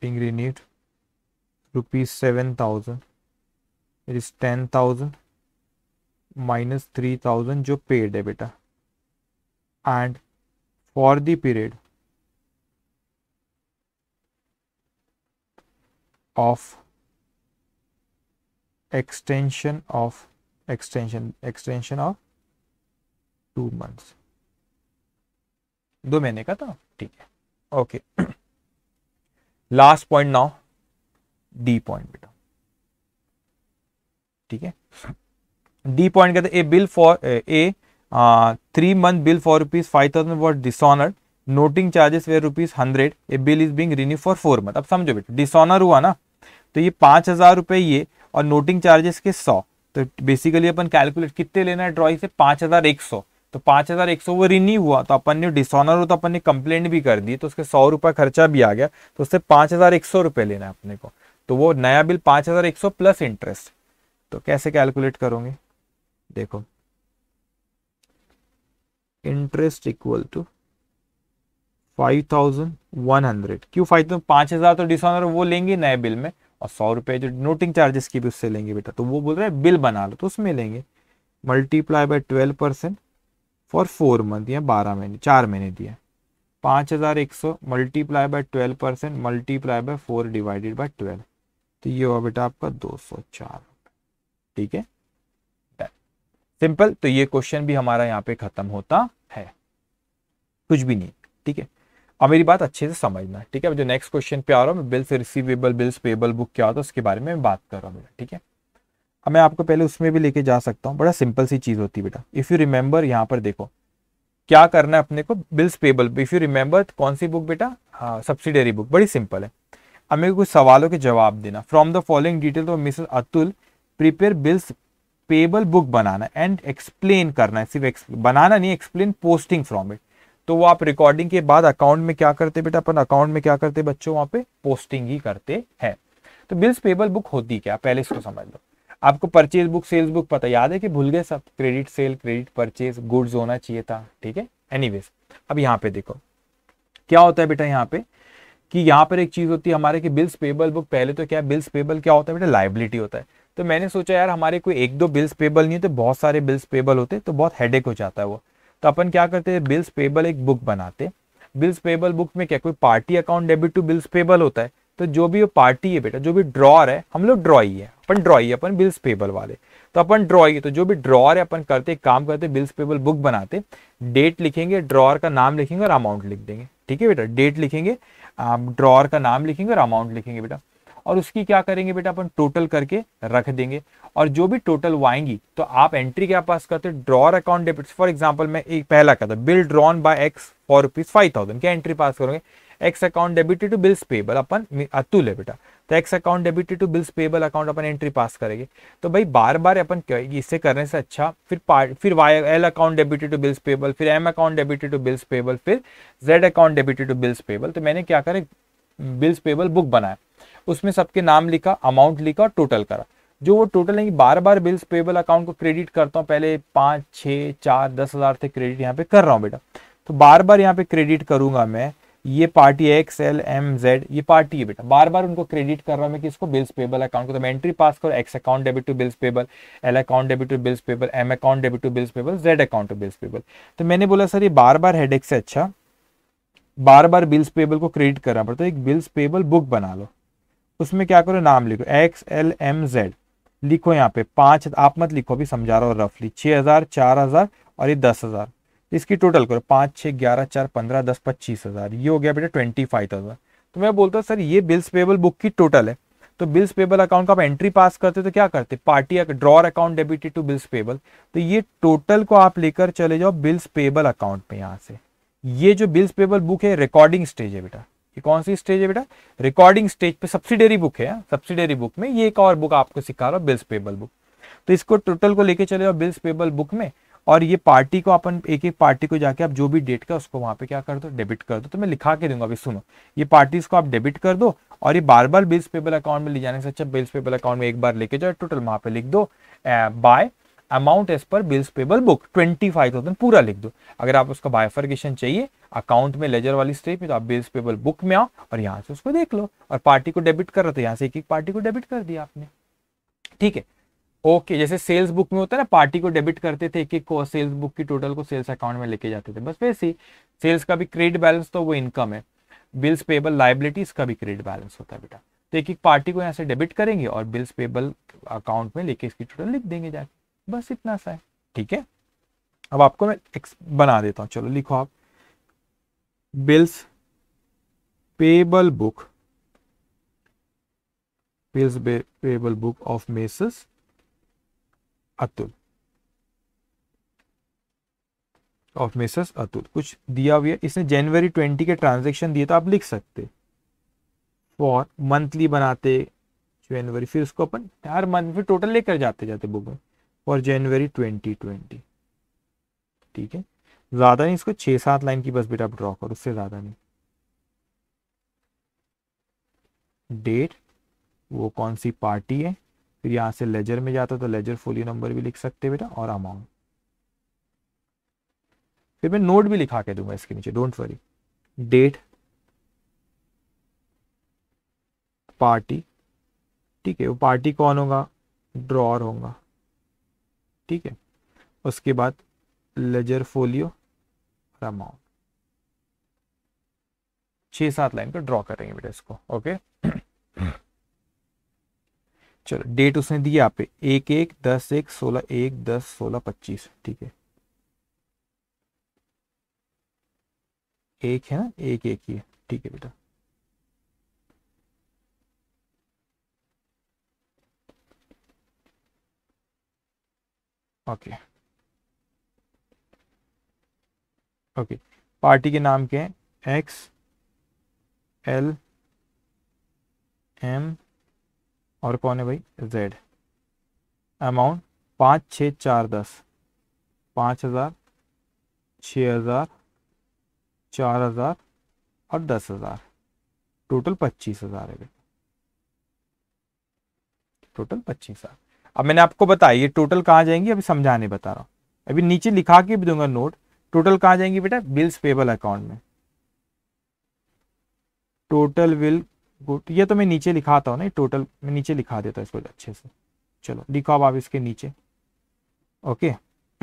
being renewed rupees 7000 it is 10000 minus 3000 jo paid hai beta and for the period of extension of extension extension of two months दो महीने का था ठीक है okay last point now D point बेटा ठीक है D point कहते A bill for A three month bill for rupees five thousand what dishonoured noting charges were rupees hundred A bill is being renew for four month अब समझो बेटा dishonour हुआ ना तो ये पांच हज़ार रुपए ये और नोटिंग चार्जेस के सौ तो बेसिकली अपन कैलकुलेट कितने लेना है ड्रॉइंग से पांच हज़ार एक सौ तो पांच हज़ार एक सौ वो रिन्यू हुआ तो अपन ने डिसऑनर हो तो अपन ने कंप्लेंट भी कर दी तो उसके सौ रुपये खर्चा भी आ गया तो उससे पांच हज़ार एक सौ रुपए लेना है अपने को तो वो नया बिल पांच हज़ार एक सौ प्लस इंटरेस्ट तो कैसे कैलकुलेट करोगे देखो interest equal to five thousand one hundred क्यों फाइव थाउजेंड पांच हजार तो डिसऑनर वो लेंगे नए बिल में और सौ रुपए जो नोटिंग चार्जेस की भी उससे लेंगे बेटा तो वो बोल रहे हैं बिल बना लो तो उसमें लेंगे multiply by twelve percent for four month या बारह महीने चार महीने दिया पांच हज़ार एक सौ multiply by twelve percent multiply by four divided by twelve तो ये हुआ बेटा आपका दो सौ चार ठीक है सिंपल तो ये क्वेश्चन भी हमारा यहाँ पे खत्म होता है कुछ भी नहीं ठीक है अब मेरी बात अच्छे से समझना ठीक है जो नेक्स्ट क्वेश्चन पे आ रहा हूँ bills receivable bills payable book क्या होता है उसके बारे में मैं बात कर रहा हूँ ठीक है अब मैं आपको पहले उसमें भी लेके जा सकता हूँ बड़ा सिंपल सी चीज़ होती है बेटा इफ़ यू रिमेंबर यहाँ पर देखो क्या करना है अपने को bills payable if you remember कौन सी बुक बेटा हाँ सब्सिडरी बुक बड़ी सिंपल है अब मेरे को कुछ सवालों के जवाब देना फ्रॉम द फॉलोइंग डिटेल तो miss Atul prepare bills payable book बनाना एंड एक्सप्लेन करना है सिर्फ बनाना नहीं एक्सप्लेन पोस्टिंग फ्रॉम इट तो वो आप रिकॉर्डिंग के बाद अकाउंट में क्या करते बेटा अपन अकाउंट में क्या करते बच्चों वहां पे पोस्टिंग ही करते हैं तो बिल्स पेबल बुक होती क्या पहले इसको समझ लो आपको परचेज बुक सेल्स बुक पता याद है कि भूल गए सब credit sale credit purchase goods होना चाहिए था ठीक है एनीवेज अब यहाँ पे देखो क्या होता है बेटा यहाँ पे कि यहाँ पर एक चीज होती है हमारे कि बिल्स पेबल बुक पहले तो क्या बिल्स पेबल क्या होता है बेटा लाइबिलिटी होता है तो मैंने सोचा यार हमारे कोई एक दो बिल्स पेबल नहीं होते बहुत सारे बिल्स पेबल होते तो बहुत हेडेक हो जाता है वो तो अपन क्या करते हैं बिल्स पेबल एक बुक बनाते बिल्स पेबल बुक में क्या कोई party account debit to bills payable होता है तो जो भी वो पार्टी है बेटा जो भी ड्रॉर है हम लोग ड्रॉ ही है अपन ड्रॉ ही है अपन बिल्स पेबल वाले तो अपन ड्रॉ ही तो जो भी ड्रॉर है अपन करते काम करते बिल्स पेबल बुक बनाते डेट लिखेंगे ड्रॉर का नाम लिखेंगे और अमाउंट लिख देंगे ठीक है बेटा डेट लिखेंगे ड्रॉर का नाम लिखेंगे और अमाउंट लिखेंगे बेटा और उसकी क्या करेंगे बेटा अपन टोटल करके रख देंगे और जो भी टोटल आएंगी तो आप एंट्री क्या पास करते हैं drawer account debit for example मैं एक पहला कहता bill drawn by X for rupees five thousand क्या एंट्री पास करोगे X account debited to bills payable अपन अतुल है बेटा तो X account debited to bills payable account अपन एंट्री पास करेंगे तो भाई बार बार अपन इससे करने से अच्छा फिर पार्ट फिर Y L account debited to bills payable फिर M account debited to bills payable फिर Z account debited to bills payable तो मैंने क्या करे बिल्स पेबल बुक बनाया उसमें सबके नाम लिखा अमाउंट लिखा और टोटल करा जो वो टोटल है बार बार बिल्स पेबल अकाउंट को क्रेडिट करता हूँ पहले पाँच छः चार दस हज़ार थे क्रेडिट यहाँ पे कर रहा हूँ बेटा तो बार बार यहाँ पे क्रेडिट करूंगा मैं ये party X L M Z ये पार्टी है बेटा बार बार उनको क्रेडिट कर रहा हूँ मैं कि इसको बिल्स पेबल अकाउंट को तो मैं एंट्री पास करो X account debit to bills payable L account debit to bills payable M account debit to bills payable Z account to bills payable तो मैंने बोला सर ये बार बार हेड से अच्छा बार बार बिल्स पेबल को क्रेडिट करना पड़ता है एक बिल्स पेबल बुक बना लो उसमें क्या करो नाम लिखो एक्स एल एम जेड लिखो यहाँ पे पांच आप मत लिखो अभी समझा रहा हो रफली छह हज़ार चार हज़ार और ये दस हज़ार इसकी टोटल करो पांच छह ग्यारह चार पंद्रह दस पच्चीस हज़ार ये हो गया बेटा ट्वेंटी फाइव थाउजेंड तो मैं बोलता हूँ सर ये बिल्स पेबल बुक की टोटल है तो बिल्स पेबल अकाउंट का आप एंट्री पास करते तो क्या करते party drawer account debited to bills payable तो ये टोटल को आप लेकर चले जाओ बिल्स पेबल अकाउंट में यहाँ से ये जो बिल्स पेबल बुक है रिकॉर्डिंग स्टेज है बेटा ये कौन सी स्टेज है बेटा रिकॉर्डिंग स्टेज पे सब्सिडरी बुक है सब्सिडरी हाँ? बुक में ये एक और बुक आपको सिखा रहा हूँ बिल्स पेबल बुक तो इसको टोटल को लेके चले जाओ बिल्स पेबल बुक में और ये पार्टी को अपन एक एक पार्टी को जाके आप जो भी डेट का उसको वहां पे क्या कर दो डेबिट कर दो तो मैं लिखा के दूंगा अभी सुनो ये पार्टीज को आप डेबिट कर दो और ये बार बार बिल्स पेबल अकाउंट में ले जाने से अच्छा बिल्स पेबल अकाउंट में एक बार लेके जाओ टोटल वहां पे लिख दो by amount as per bills payable book twenty five thousand पूरा लिख दो अगर आप उसका बायफर्गेशन चाहिए अकाउंट में लेजर वाली स्टेप में तो आप बिल्स पेबल बुक में आओ और यहाँ से उसको देख लो और पार्टी को डेबिट कर रहे तो यहाँ से एक एक पार्टी को डेबिट कर दिया आपने ठीक है ओके okay, जैसे सेल्स बुक में होता है ना पार्टी को डेबिट करते थे एक एक को सेल्स बुक की टोटल को सेल्स अकाउंट में लेके जाते थे बस वैसे ही सेल्स का भी क्रेडिट बैलेंस तो वो इनकम है बिल्स पेबल लाइबिलिटीज का भी क्रेडिट बैलेंस होता है बेटा तो एक एक पार्टी को यहाँ से डेबिट करेंगे और बिल्स पेबल अकाउंट में लेके इसकी टोटल लिख देंगे जाके बस इतना सा है ठीक है अब आपको मैं एक्स बना देता हूं चलो लिखो आप bills payable book bills payable book of Messrs Atul of Messrs Atul कुछ दिया हुआ है इसने जनवरी ट्वेंटी के ट्रांजेक्शन दिए तो आप लिख सकते फॉर मंथली बनाते जनवरी फिर उसको अपन हर मंथ फिर टोटल लेकर जाते जाते बुक में और जनवरी 2020 ठीक है ज़्यादा नहीं इसको छः सात लाइन की बस बेटा आप ड्रॉ करो उससे ज़्यादा नहीं डेट वो कौन सी पार्टी है फिर यहां से लेजर में जाता तो लेजर फोलियो नंबर भी लिख सकते बेटा और अमाउंट फिर मैं नोट भी लिखा के दूंगा इसके नीचे डोंट वरी डेट पार्टी ठीक है वो पार्टी कौन होगा ड्रॉर होगा ठीक है उसके बाद लेजर फोलियो और अमाउंट सात लाइन का ड्रॉ करेंगे बेटा इसको ओके चलो डेट उसने दी आप पे एक एक दस एक सोलह एक दस सोलह पच्चीस ठीक है एक है ना एक एक ही है ठीक है बेटा ओके ओके पार्टी के नाम के हैं एक्स एल एम और कौन है भाई जेड अमाउंट पाँच छः चार दस पाँच हज़ार छ हज़ार चार हज़ार और दस हज़ार टोटल पच्चीस हज़ार है बेटा टोटल पच्चीस हज़ार अब मैंने आपको बताया ये टोटल कहाँ जाएंगी अभी समझाने बता रहा हूँ अभी नीचे लिखा के भी दूंगा नोट टोटल कहाँ जाएंगी बेटा बिल्स पेबल अकाउंट में टोटल विल ये तो मैं नीचे लिखाता हूँ ना टोटल मैं नीचे लिखा देता हूँ इसको अच्छे से चलो लिखो अब आप इसके नीचे ओके आ,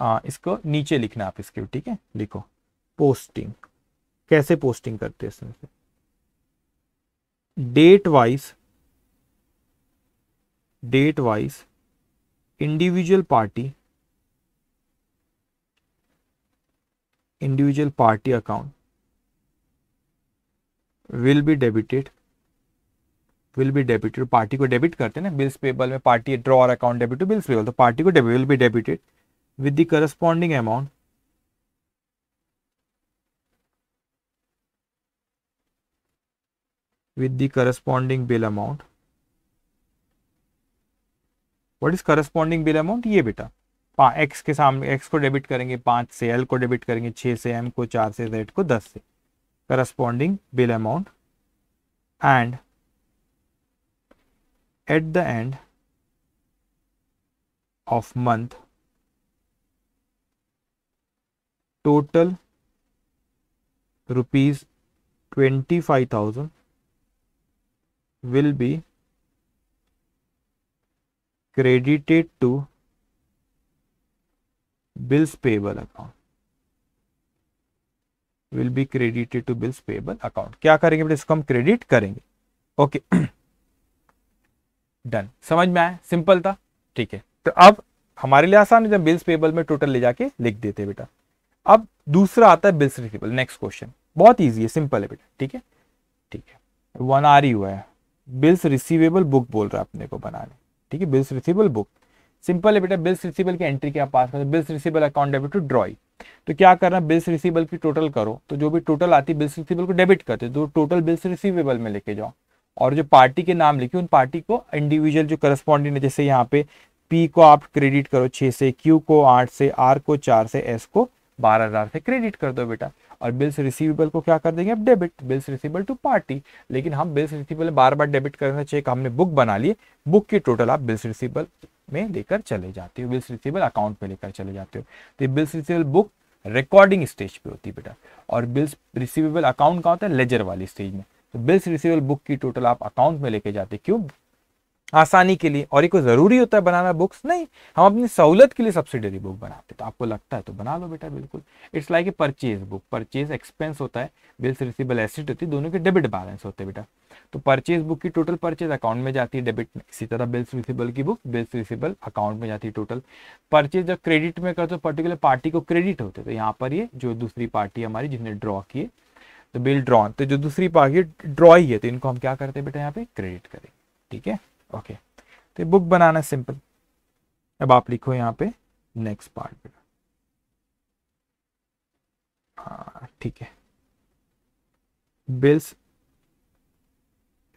हाँ, इसको नीचे लिखना आप इसके ठीक है लिखो पोस्टिंग कैसे पोस्टिंग करते हैं इसमें से date wise date wise individual party individual party account will be debited will be debited party को debit करते हैं ना bills payable में party drawer account debit to bills payable तो party को debit will be debited with the corresponding amount with the corresponding bill amount what is corresponding bill amount ये बेटा x के सामने एक्स को डेबिट करेंगे पांच से एल को डेबिट करेंगे छह से एम को चार से जेड को दस से corresponding bill amount and at the end of month total rupees twenty five thousand will be credited to bills payable account will be credited to bills payable account क्या करेंगे बेटे इसको हम क्रेडिट करेंगे ओके डन समझ में आया simple था ठीक है तो अब हमारे लिए आसान है जब बिल्स पेबल में टोटल ले जाके लिख देते बेटा अब दूसरा आता है बिल्स रिसीवेबल नेक्स्ट क्वेश्चन बहुत ईजी है सिंपल है बेटा ठीक है ठीक है वन आर ही हुआ है बिल्स रिसीवेबल बुक बोल रहा है अपने को बनाने ठीक है बिल्स रिसीबल बुक सिंपल है बेटा बिल्स रिसीबल की एंट्री क्या पास करते bills receivable account debit to drawee तो क्या करना बिल्स रिसीबल की टोटल करो तो जो भी टोटल आती बिल्स रिसीबल को डेबिट करते तो टोटल बिल्स रिसीवेबल में लेके जाओ और जो पार्टी के नाम लिखे उन पार्टी को इंडिविजुअल जो करस्पॉन्डिंग है जैसे यहाँ पे पी को आप क्रेडिट करो छः से क्यू को आठ से आर को चार से एस को बारह हज़ार से क्रेडिट कर दो बेटा और बिल्स रिसीवेबल को क्या कर देंगे अब debit bills receivable to party लेकिन हम बिल्स रिसीवेबल बार बार डेबिट करना चेक हमने बुक बना लिए बुक की टोटल आप बिल्स रिसीवेबल में लेकर चले जाते हो बिल्स रिसीवेबल अकाउंट में लेकर चले जाते हो तो bills receivable book recording stage पे होती है बेटा और बिल्स रिसीवेबल अकाउंट का होता है लेजर वाली स्टेज में तो बिल्स रिसीवेबल बुक की टोटल आप अकाउंट में लेके जाते क्यों आसानी के लिए और ये कोई ज़रूरी होता है बनाना बुक्स नहीं हम अपनी सहूलत के लिए सब्सिडरी बुक बनाते तो आपको लगता है तो बना लो बेटा बिल्कुल it's like a purchase book purchase expense होता है बिल्स रिसीबल एसिड होती है दोनों के डेबिट बैलेंस होते हैं बेटा तो परचेज बुक की टोटल परचेज अकाउंट में जाती है डेबिट में इसी तरह बिल्स रिसीबल की बुक बिल्स रिसीबल अकाउंट में जाती है टोटल परचेज जब क्रेडिट में करते हो पर्टिकुलर पार्टी को क्रेडिट होते तो यहाँ पर ये जो दूसरी पार्टी हमारी जिसने ड्रॉ किए तो बिल ड्रॉन तो जो दूसरी पार्टी ड्रॉ ही है तो इनको हम क्या करते हैं बेटा यहाँ पे क्रेडिट करें ठीक है ओके तो बुक बनाना सिंपल अब आप लिखो यहाँ पे नेक्स्ट पार्ट बेटा हाँ ठीक है बिल्स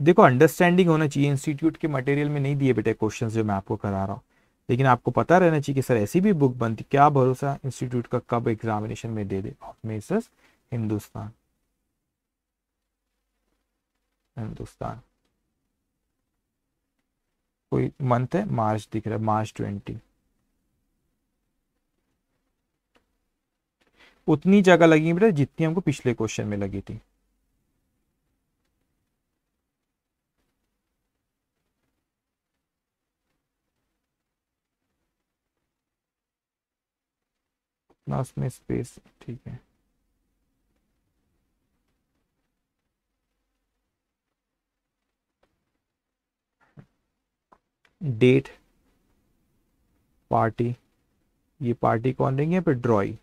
देखो अंडरस्टैंडिंग होना चाहिए इंस्टीट्यूट के मटेरियल में नहीं दिए बेटे क्वेश्चंस जो मैं आपको करा रहा हूँ लेकिन आपको पता रहना चाहिए कि सर ऐसी भी बुक बनती क्या भरोसा इंस्टीट्यूट का कब एग्जामिनेशन में दे दे ऑफ हिंदुस्तान हिंदुस्तान कोई मंथ है मार्च दिख रहा है मार्च ट्वेंटी उतनी जगह लगी बेटा जितनी हमको पिछले क्वेश्चन में लगी थी उसमें स्पेस ठीक है डेट पार्टी ये पार्टी कौन रहेंगे यहाँ पे ड्रॉई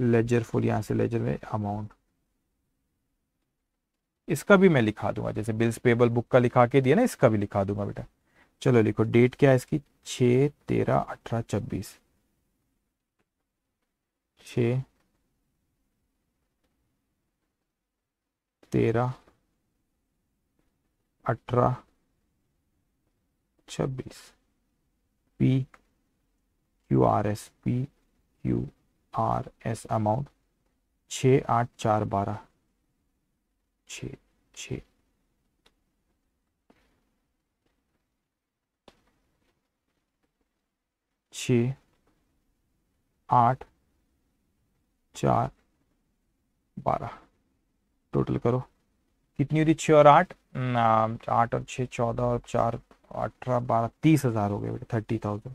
लेजर फुल यहां से लेजर में अमाउंट इसका भी मैं लिखा दूंगा जैसे बिल्स पेबल बुक का लिखा के दिया ना इसका भी लिखा दूंगा बेटा चलो लिखो डेट क्या है इसकी छह तेरह अठारह छब्बीस छ तेरह अठारह छब्बीस P Q R S P Q R S amount छ आठ चार बारह छ छ छ आठ चार बारह टोटल करो कितनी हो रही छः और आठ आठ और छः चौदह और चार अठारह बारह तीस हजार हो गए बेटा थर्टी थाउजेंड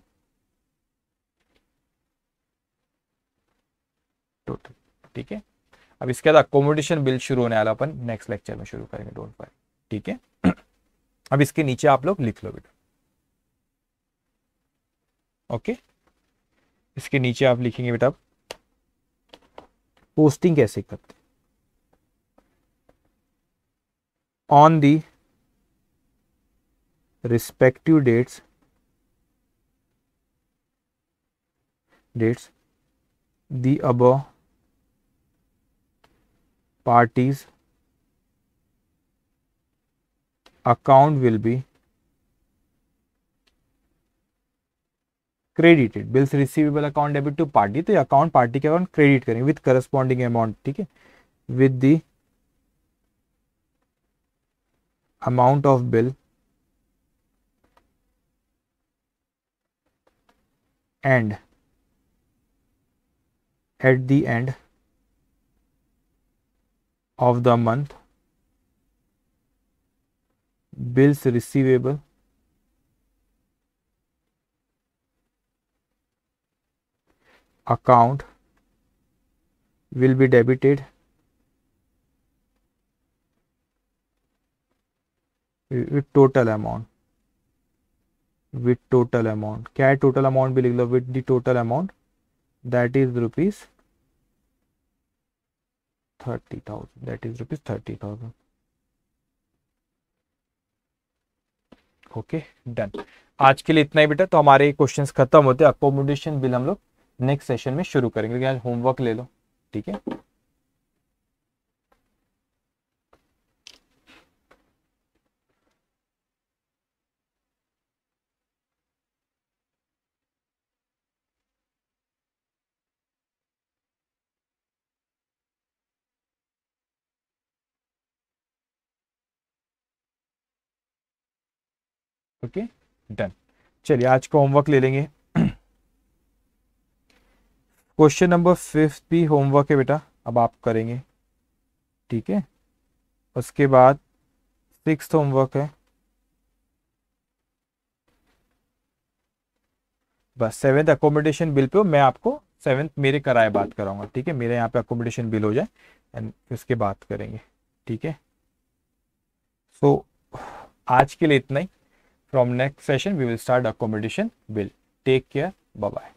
टोटल ठीक है अब इसके बाद अकोमोडेशन बिल शुरू होने वाला अपन नेक्स्ट लेक्चर में शुरू करेंगे डोंट वरी ठीक है अब इसके नीचे आप लोग लिख लो बेटा ओके इसके नीचे आप लिखेंगे बेटा पोस्टिंग कैसे करते on the respective dates dates the above parties account will be credited bills receivable account debit to party तो अकाउंट पार्टी के अकाउंट क्रेडिट करेंगे विद करस्पॉन्डिंग अमाउंट ठीक है with the amount of bill end at the end of the month bills receivable account will be debited with total amount with total amount क्या है total amount भी लिख लो with total amount that is rupees thirty thousand that is rupees thirty thousand okay done आज के लिए इतना ही बेटा तो हमारे क्वेश्चंस खत्म होते हैं अकोमोडेशन बिल हम लोग नेक्स्ट सेशन में शुरू करेंगे आज होमवर्क ले लो ठीक है ओके डन चलिए आज का होमवर्क ले लेंगे क्वेश्चन नंबर फिफ्थ भी होमवर्क है बेटा अब आप करेंगे ठीक है उसके बाद सिक्स होमवर्क है बस सेवेंथ अकोमोडेशन बिल पे मैं आपको सेवेंथ मेरे कराए बात कराऊंगा ठीक है मेरे यहाँ पे अकोमोडेशन बिल हो जाए एंड उसके बात करेंगे ठीक है सो so, आज के लिए इतना ही From next session, we will start accommodation bill. Take care. Bye-bye.